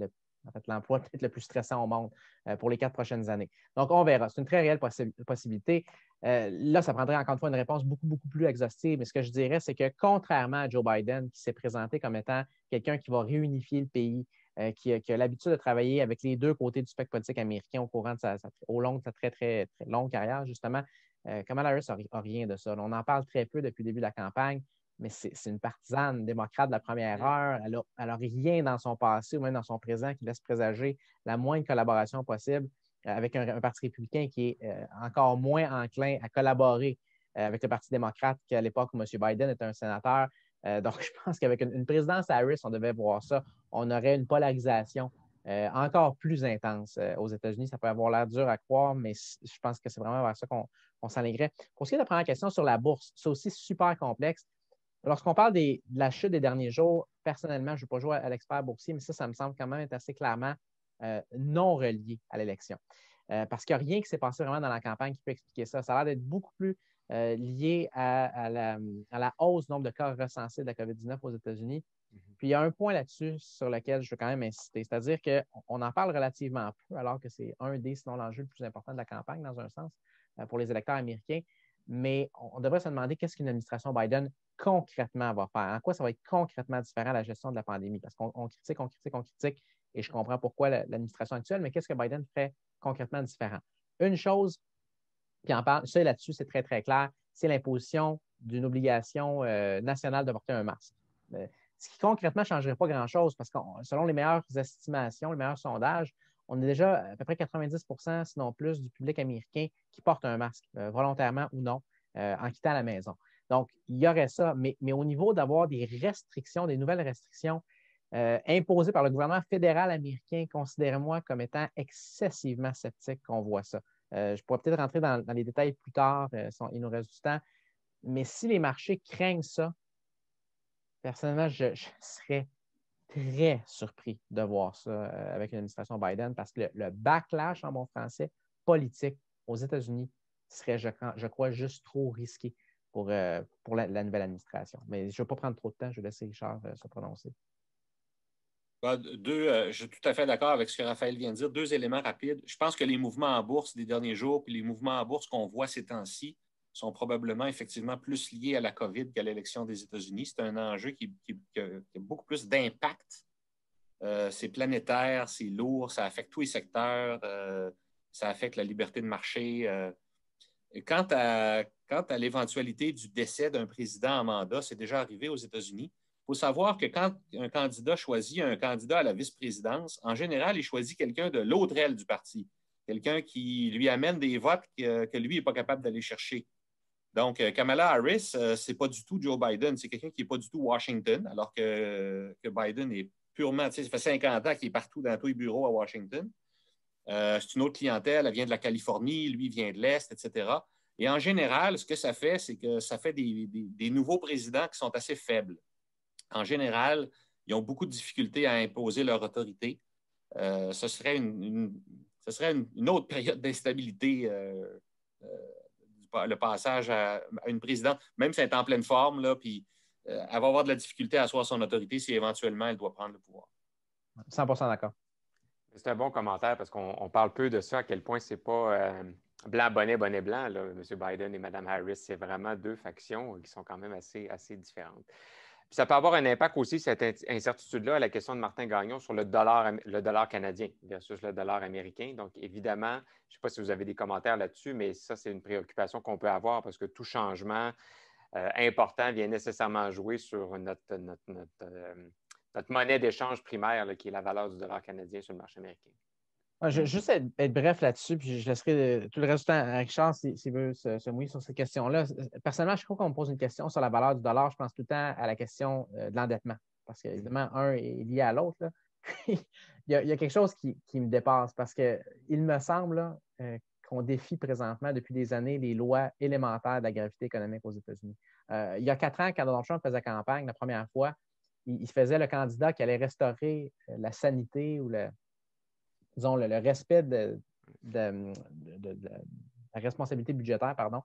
l'emploi peut-être le plus stressant au monde euh, pour les quatre prochaines années. Donc, on verra. C'est une très réelle possibilité. Euh, là, ça prendrait encore une fois une réponse beaucoup, beaucoup plus exhaustive. Mais ce que je dirais, c'est que contrairement à Joe Biden, qui s'est présenté comme étant quelqu'un qui va réunifier le pays, euh, qui, a l'habitude de travailler avec les deux côtés du spectre politique américain au courant de sa, très, très, très longue carrière, justement, comment euh, Kamala Harris n'a rien de ça. On en parle très peu depuis le début de la campagne, mais c'est une partisane démocrate de la première heure. Elle n'a rien dans son passé ou même dans son présent qui laisse présager la moindre collaboration possible euh, avec un, parti républicain qui est encore moins enclin à collaborer avec le Parti démocrate qu'à l'époque où M. Biden était un sénateur euh, donc, [laughs] je pense qu'avec une, présidence Harris, on devait voir ça. On aurait une polarisation euh, encore plus intense euh, aux États-Unis. Ça peut avoir l'air dur à croire, mais je pense que c'est vraiment vers ça qu'on s'enlignerait. Pour ce qui est de la première question sur la bourse, c'est aussi super complexe. Lorsqu'on parle de la chute des derniers jours, personnellement, je ne veux pas jouer à l'expert boursier, mais ça, ça me semble quand même être assez clairement non relié à l'élection. parce qu'il n'y a rien qui s'est passé vraiment dans la campagne qui peut expliquer ça. Ça a l'air d'être beaucoup plus euh, lié à, la, hausse du nombre de cas recensés de la COVID-19 aux États-Unis. Mhm. Puis il y a un point là-dessus sur lequel je veux quand même insister, c'est-à-dire qu'on en parle relativement peu, alors que c'est un des, sinon l'enjeu le plus important de la campagne, dans un sens, euh, pour les électeurs américains. Mais on devrait se demander qu'est-ce qu'une administration Biden concrètement va faire, en quoi ça va être concrètement différent à la gestion de la pandémie, parce qu'on critique, on critique, on critique, et je comprends pourquoi l'administration actuelle, mais qu'est-ce que Biden ferait concrètement différent? Une chose, qui en parle, ça là-dessus, c'est très, très clair, c'est l'imposition d'une obligation euh, nationale de porter un masque. Euh, ce qui concrètement ne changerait pas grand-chose parce que selon les meilleures estimations, les meilleurs sondages, on est déjà à peu près 90 sinon plus, du public américain qui porte un masque, euh, volontairement ou non, en quittant la maison. Donc, il y aurait ça, mais, mais au niveau d'avoir des restrictions, des nouvelles restrictions imposées par le gouvernement fédéral américain, considérez moi comme étant excessivement sceptique qu'on voit ça. Euh, je pourrais peut-être rentrer dans, les détails plus tard, euh, sont, il nous reste du temps. Mais si les marchés craignent ça, personnellement, je, serais très surpris de voir ça euh, avec une administration Biden parce que le, backlash en bon français politique aux États-Unis serait, je, crois, juste trop risqué pour, pour la, nouvelle administration. Mais je ne vais pas prendre trop de temps, je vais laisser Richard se prononcer. Deux, euh, je suis tout à fait d'accord avec ce que Raphaël vient de dire. Deux éléments rapides. Je pense que les mouvements en bourse des derniers jours, et les mouvements en bourse qu'on voit ces temps-ci, sont probablement effectivement plus liés à la COVID qu'à l'élection des États-Unis. C'est un enjeu qui, a, beaucoup plus d'impact. Euh, c'est planétaire, c'est lourd, ça affecte tous les secteurs, euh, ça affecte la liberté de marché. quant à l'éventualité du décès d'un président en mandat, c'est déjà arrivé aux États-Unis. Il faut savoir que quand un candidat choisit un candidat à la vice-présidence, en général, il choisit quelqu'un de l'autre aile du parti, quelqu'un qui lui amène des votes que, lui n'est pas capable d'aller chercher. Donc, euh, Kamala Harris, euh, ce n'est pas du tout Joe Biden, c'est quelqu'un qui n'est pas du tout Washington, alors que, Biden est purement, tu sais, ça fait 50 ans qu'il est partout dans tous les bureaux à Washington. Euh, c'est une autre clientèle, elle vient de la Californie, lui vient de l'Est, etc. Et en général, ce que ça fait, c'est que ça fait des nouveaux présidents qui sont assez faibles en général, ils ont beaucoup de difficultés à imposer leur autorité. Euh, ce serait une, autre [laughs] période d'instabilité, euh, euh, le passage à, une présidente, même si elle est en pleine forme, puis elle va avoir de la difficulté à asseoir son autorité si éventuellement elle doit prendre le pouvoir. 100 d'accord. C'est un bon commentaire parce qu'on parle peu de ça, à quel point c'est pas blanc, bonnet, bonnet, blanc. M. Biden et Mme Harris, c'est vraiment deux factions qui sont quand même assez, assez différentes ça peut avoir un impact aussi, cette incertitude-là, à la question de Martin Gagnon sur le dollar, le dollar canadien versus le dollar américain. Donc, évidemment, je ne sais pas si vous avez des commentaires là-dessus, mais ça, c'est une préoccupation qu'on peut avoir parce que tout changement euh, important vient nécessairement jouer sur notre, euh, monnaie d'échange primaire, qui est la valeur du dollar canadien sur le marché américain je, juste être, bref là-dessus, puis je laisserai tout le reste du temps à Richard s'il veut se, mouiller sur ces questions-là. Personnellement, je crois qu'on me pose une question sur la valeur du dollar. Je pense tout le temps à la question euh, de l'endettement, parce qu'évidemment, un est lié à l'autre. [laughs] il, il, y a quelque chose qui, me dépasse, parce qu'il me semble euh, qu'on défie présentement depuis des années les lois élémentaires de la gravité économique aux États-Unis. Euh, il y a quatre ans, quand Donald Trump faisait campagne la première fois, il, faisait le candidat qui allait restaurer la sanité ou le, disons, le, respect de, la responsabilité budgétaire, pardon,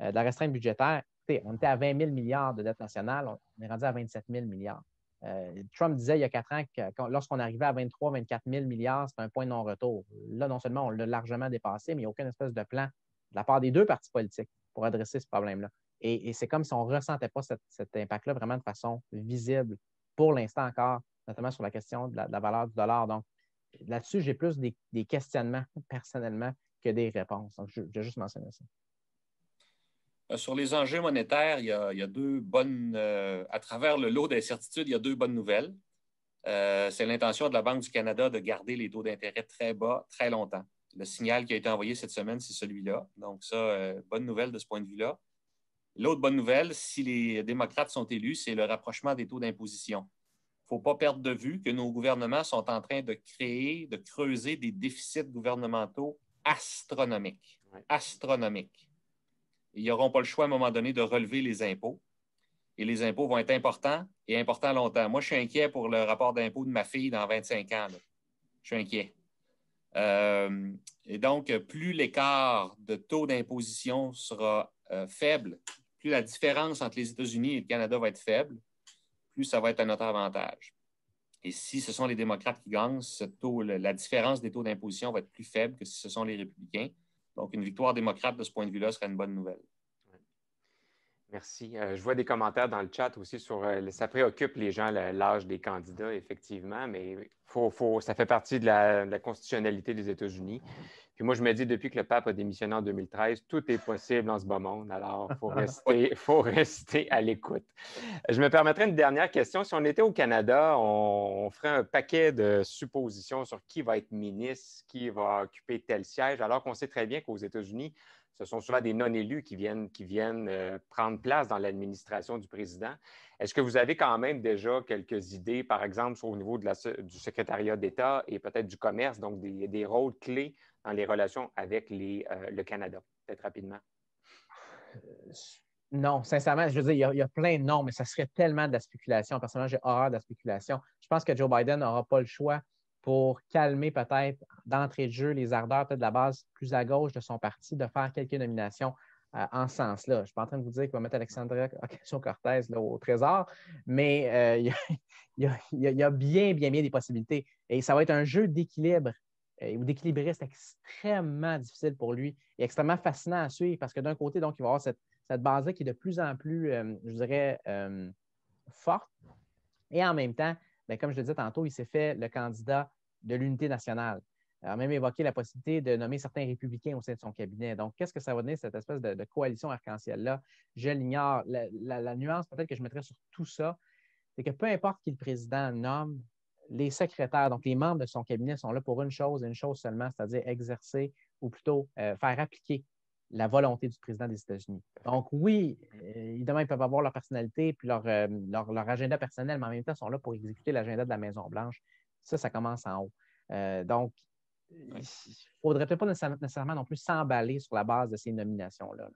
euh, de la restreinte budgétaire, on était à 20 000 milliards de dette nationale, on est rendu à 27 000 milliards. Euh, Trump disait il y a quatre ans que lorsqu'on arrivait à 23 24 000 milliards, c'était un point non-retour. Là, non seulement on l'a largement dépassé, mais il n'y a aucune espèce de plan de la part des deux partis politiques pour adresser ce problème-là. Et, c'est comme si on ne ressentait pas cet impact-là vraiment de façon visible pour l'instant encore, notamment sur la question de la, de la valeur du dollar. Donc, là-dessus, j'ai plus des, questionnements personnellement que des réponses. Donc, je, vais juste mentionner ça. Euh, sur les enjeux monétaires, il y a, deux bonnes, euh, à travers le lot d'incertitudes, il y a deux bonnes nouvelles. Euh, c'est l'intention de la Banque du Canada de garder les taux d'intérêt très bas très longtemps. Le signal qui a été envoyé cette semaine, c'est celui-là. Donc ça, bonne nouvelle de ce point de vue-là. L'autre bonne nouvelle, si les démocrates sont élus, c'est le rapprochement des taux d'imposition ne faut pas perdre de vue que nos gouvernements sont en train de créer, de creuser des déficits gouvernementaux astronomiques. Astronomiques. Ils n'auront pas le choix à un moment donné de relever les impôts. Et les impôts vont être importants et importants longtemps. Moi, je suis inquiet pour le rapport d'impôt de ma fille dans 25 ans. Je suis inquiet. Euh, et donc, plus l'écart de taux d'imposition sera euh, faible, plus la différence entre les États-Unis et le Canada va être faible, plus ça va être à notre avantage. Et si ce sont les démocrates qui gagnent, la différence des taux d'imposition va être plus faible que si ce sont les républicains. Donc, une victoire démocrate de ce point de vue-là serait une bonne nouvelle. Merci. Euh, je vois des commentaires dans le chat aussi sur euh, ça préoccupe les gens l'âge des candidats, effectivement, mais ça fait partie de la constitutionnalité des États-Unis. Puis moi, je me dis, depuis que le pape a démissionné en 2013, tout est possible en ce bon monde. Alors, il faut [laughs] rester, faut rester à l'écoute. Je me permettrai une dernière question. Si on était au Canada, on, ferait un paquet de suppositions sur qui va être ministre, qui va occuper tel siège, alors qu'on sait très bien qu'aux États-Unis, ce sont souvent des non-élus qui viennent, qui viennent euh, prendre place dans l'administration du président. Est-ce que vous avez quand même déjà quelques idées, par exemple, au niveau de la, du secrétariat d'État et peut-être du commerce, donc des, des rôles clés dans les relations avec euh, le Canada, peut-être rapidement? Euh, non, sincèrement, je veux dire, il y, a, plein de noms, mais ça serait tellement de la spéculation. Personnellement, j'ai horreur de la spéculation. Je pense que Joe Biden n'aura pas le choix pour calmer peut-être d'entrée de jeu les ardeurs peut-être de la base plus à gauche de son parti de faire quelques nominations euh, en ce sens-là. Je ne suis pas en train de vous dire qu'il va mettre Alexandra Ocasio-Cortez au trésor, mais [laughs] il, y il y a bien, bien, bien des possibilités. Et ça va être un jeu d'équilibre euh, ou c'est extrêmement difficile pour lui et extrêmement fascinant à suivre parce que d'un côté, donc, il va avoir cette, base-là qui est de plus en plus, euh, je dirais, euh, forte. Et en même temps, ben, comme je le disais tantôt, il s'est fait le candidat de l'unité nationale. a même évoqué la possibilité de nommer certains républicains au sein de son cabinet. Donc, qu'est-ce que ça va donner, cette espèce de, coalition arc-en-ciel-là? Je l'ignore. La, la nuance peut-être que je mettrais sur tout ça, c'est que peu importe qui le président nomme, les secrétaires, donc les membres de son cabinet, sont là pour une chose et une chose seulement, c'est-à-dire exercer ou plutôt euh, faire appliquer la volonté du président des États-Unis. Donc oui, euh, évidemment, ils peuvent avoir leur personnalité puis euh, leur, leur, agenda personnel, mais en même temps, ils sont là pour exécuter l'agenda de la Maison-Blanche. Ça, ça commence en haut. donc, il ne faudrait peut-être pas nécessairement non plus s'emballer sur la base de ces nominations-là. là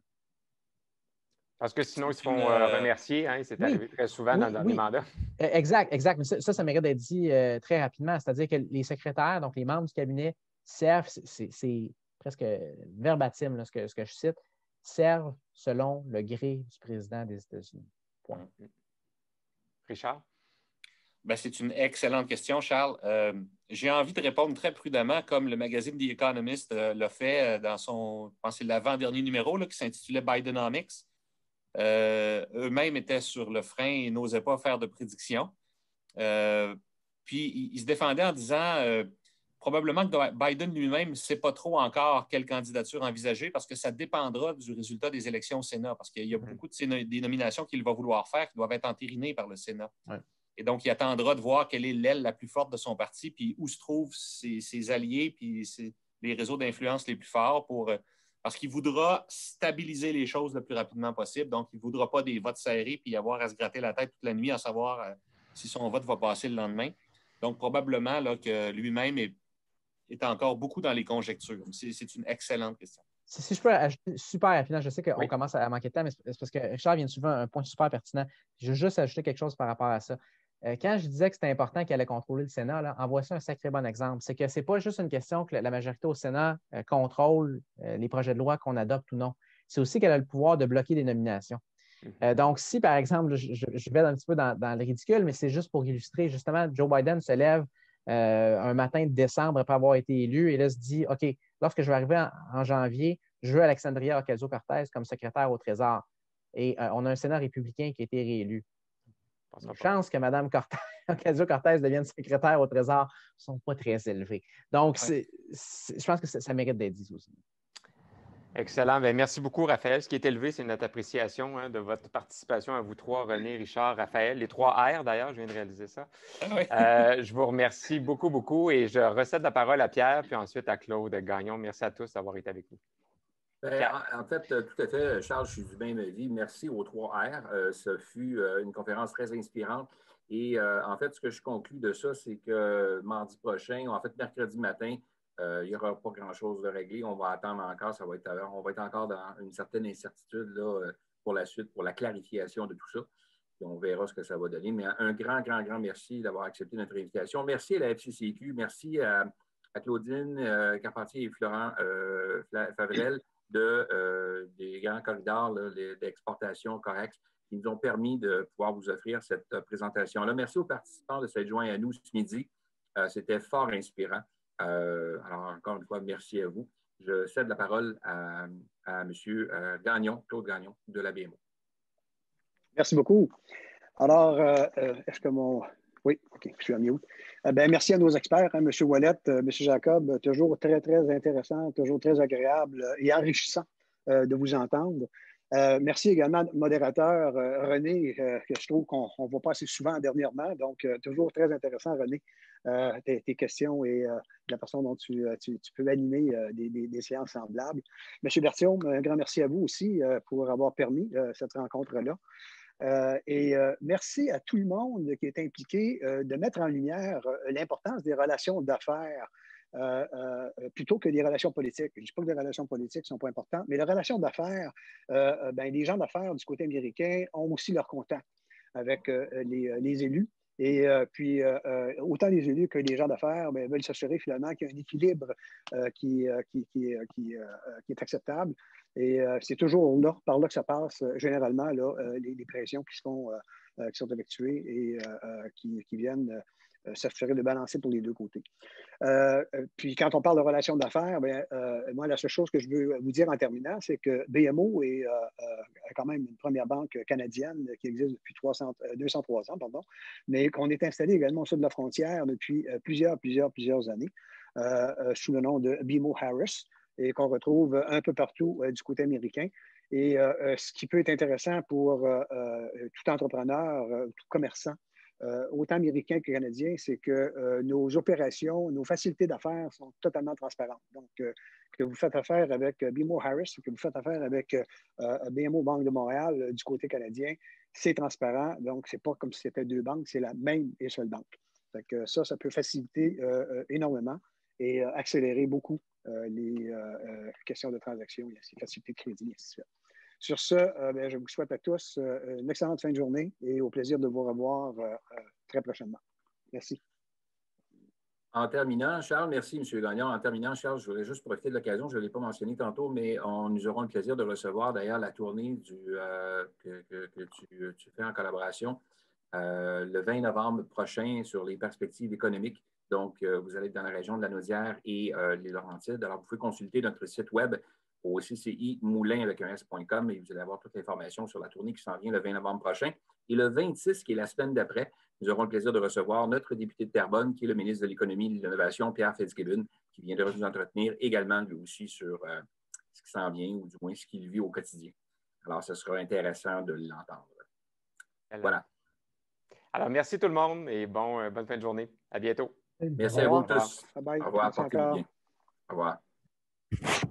parce que sinon, ils se font euh, euh, remercier. Hein, c'est arrivé très souvent dans, les mandats. E-, exact, exact. Mais ça, ça mérite d'être dit euh, très rapidement. C'est-à-dire que les secrétaires, donc les membres du cabinet, servent, c'est presque verbatim ce, que, je cite, servent selon le gré du président des États-Unis. Point. Richard? Ben, c'est une excellente question, Charles. J'ai envie de répondre très prudemment, comme le magazine The Economist l'a fait dans son, je pense, l'avant-dernier numéro qui s'intitulait Bidenomics. Euh, eux-mêmes étaient sur le frein et n'osaient pas faire de prédictions. Euh, puis ils se défendaient en disant euh, probablement que Biden lui-même ne sait pas trop encore quelle candidature envisager parce que ça dépendra du résultat des élections au Sénat, parce qu'il y a mm. beaucoup de des nominations qu'il va vouloir faire qui doivent être entérinées par le Sénat. Et donc, il attendra de voir quelle est l'aile la plus forte de son parti, puis où se trouvent ses, alliés, puis les réseaux d'influence les plus forts pour parce qu'il voudra stabiliser les choses le plus rapidement possible. Donc, il ne voudra pas des votes serrés puis avoir à se gratter la tête toute la nuit à savoir euh, si son vote va passer le lendemain. Donc, probablement là, que lui-même est, est, encore beaucoup dans les conjectures. C'est une excellente question. Si, je peux ajouter super finalement je sais qu'on commence à manquer de temps, mais c'est parce que Richard vient de un point super pertinent. Je veux juste ajouter quelque chose par rapport à ça. Euh, quand je disais que c'était important qu'elle ait contrôler le Sénat, en voici un sacré bon exemple. C'est que ce n'est pas juste une question que la majorité au Sénat euh, contrôle euh, les projets de loi qu'on adopte ou non. C'est aussi qu'elle a le pouvoir de bloquer des nominations. Mm-hmm. donc, si, par exemple, je, vais un petit peu dans, le ridicule, mais c'est juste pour illustrer, justement, Joe Biden se lève un matin de décembre après avoir été élu et là se dit, OK, lorsque je vais arriver en, janvier, je veux Alexandria Ocasio-Cortez comme secrétaire au Trésor. Et on a un Sénat républicain qui a été réélu. Les chances que Mme [laughs] Ocasio-Cortez devienne secrétaire au Trésor ne sont pas très élevées. Donc, je pense que ça, mérite d'être dit aussi. Excellent. Ben, merci beaucoup, Raphaël. Ce qui est élevé, c'est notre appréciation hein, de votre participation à vous trois, René, Richard, Raphaël, les trois R d'ailleurs, je viens de réaliser ça. Ah euh, je vous remercie beaucoup, beaucoup et je recède la parole à Pierre, puis ensuite à Claude Gagnon. Merci à tous d'avoir été avec nous. Euh, en fait, euh, tout à fait, euh, Charles, je suis du même avis. merci aux 3 R. ce fut une conférence très inspirante. Et en fait, ce que je conclus de ça, c'est que mardi prochain, en fait, mercredi matin, il n'y aura pas grand-chose de réglé. On va attendre encore. Ça va être, on va être encore dans une certaine incertitude pour la suite, pour la clarification de tout ça. on verra ce que ça va donner. Mais un grand, grand, grand merci d'avoir accepté notre invitation. Merci à la FCCQ. Merci à, Claudine Carpentier et Florent Favrel euh, des grands corridors d'exportation corrects qui nous ont permis de pouvoir vous offrir cette euh, présentation-là. Merci aux participants de s'être joints à nous ce midi. Euh, c'était fort inspirant. alors, encore une fois, merci à vous. Je cède la parole à, à M. Gagnon, Claude Gagnon, de la BMO. Merci beaucoup. Alors, est-ce que mon, oui, OK, je suis à mute. Euh, ben, merci à nos experts, hein, M. Wallet, euh, M. Jacob, euh, toujours très, très intéressant, toujours très agréable et enrichissant de vous entendre. merci également, modérateur René, que je trouve qu'on ne voit pas assez souvent dernièrement. Donc, toujours très intéressant, René, tes, questions et la façon dont tu, peux animer des, séances semblables. M. Bertillon, un grand merci à vous aussi pour avoir permis cette rencontre-là. Euh, et euh, merci à tout le monde qui est impliqué euh, de mettre en lumière l'importance des relations d'affaires plutôt que des relations politiques. Je ne dis pas que les relations politiques ne sont pas importantes, mais les relations d'affaires, ben, les gens d'affaires du côté américain ont aussi leur contact avec les, élus. Et euh, puis, euh, euh, autant les élus que les gens d'affaires ben, veulent s'assurer finalement qu'il y a un équilibre qui, qui, est acceptable. Et c'est toujours là, par là que ça passe, généralement, les, pressions qui, sont, qui sont effectuées et qui, viennent euh, ça ferait de balancer pour les deux côtés. Euh, euh, puis quand on parle de relations d'affaires, ben, moi, la seule chose que je veux vous dire en terminant, c'est que BMO est quand même une première banque canadienne qui existe depuis 300, 203 ans, pardon, mais qu'on est installé également au de la frontière depuis plusieurs, plusieurs, plusieurs années sous le nom de BMO Harris et qu'on retrouve un peu partout du côté américain. Et ce qui peut être intéressant pour tout entrepreneur, tout commerçant euh, autant américains que canadiens, c'est que euh, nos opérations, nos facilités d'affaires sont totalement transparentes. Donc, euh, que vous faites affaire avec BMO Harris, que vous faites affaire avec BMO Banque de Montréal du côté canadien, c'est transparent. Donc, ce n'est pas comme si c'était deux banques, c'est la même et seule banque. ça, ça peut faciliter énormément et accélérer beaucoup les questions de transactions, les facilités de crédit, et ainsi de suite. Sur ce, euh, ben, je vous souhaite à tous euh, une excellente fin de journée et au plaisir de vous revoir euh, très prochainement. Merci. En terminant, Charles, merci, M. Gagnon. En terminant, Charles, je voudrais juste profiter de l'occasion, je ne l'ai pas mentionné tantôt, mais on, nous aurons le plaisir de recevoir d'ailleurs la tournée que, tu, tu, fais en collaboration le 20 novembre prochain sur les perspectives économiques. Donc, vous allez être dans la région de la Naudière et les Laurentides. Alors, vous pouvez consulter notre site Web au CCI Moulin avec un S.com et vous allez avoir toute l'information sur la tournée qui s'en vient le 20 novembre prochain. Et le 26, qui est la semaine d'après, nous aurons le plaisir de recevoir notre député de Terrebonne, qui est le ministre de l'Économie et de l'Innovation, Pierre Fitzgibbon, qui viendra nous entretenir également lui aussi sur euh, ce qui s'en vient ou du moins ce qu'il vit au quotidien. Alors, ce sera intéressant de l'entendre. Voilà. Alors, merci tout le monde et bon, euh, bonne fin de journée. À bientôt. Merci à vous tous. Au revoir. Au revoir. [laughs]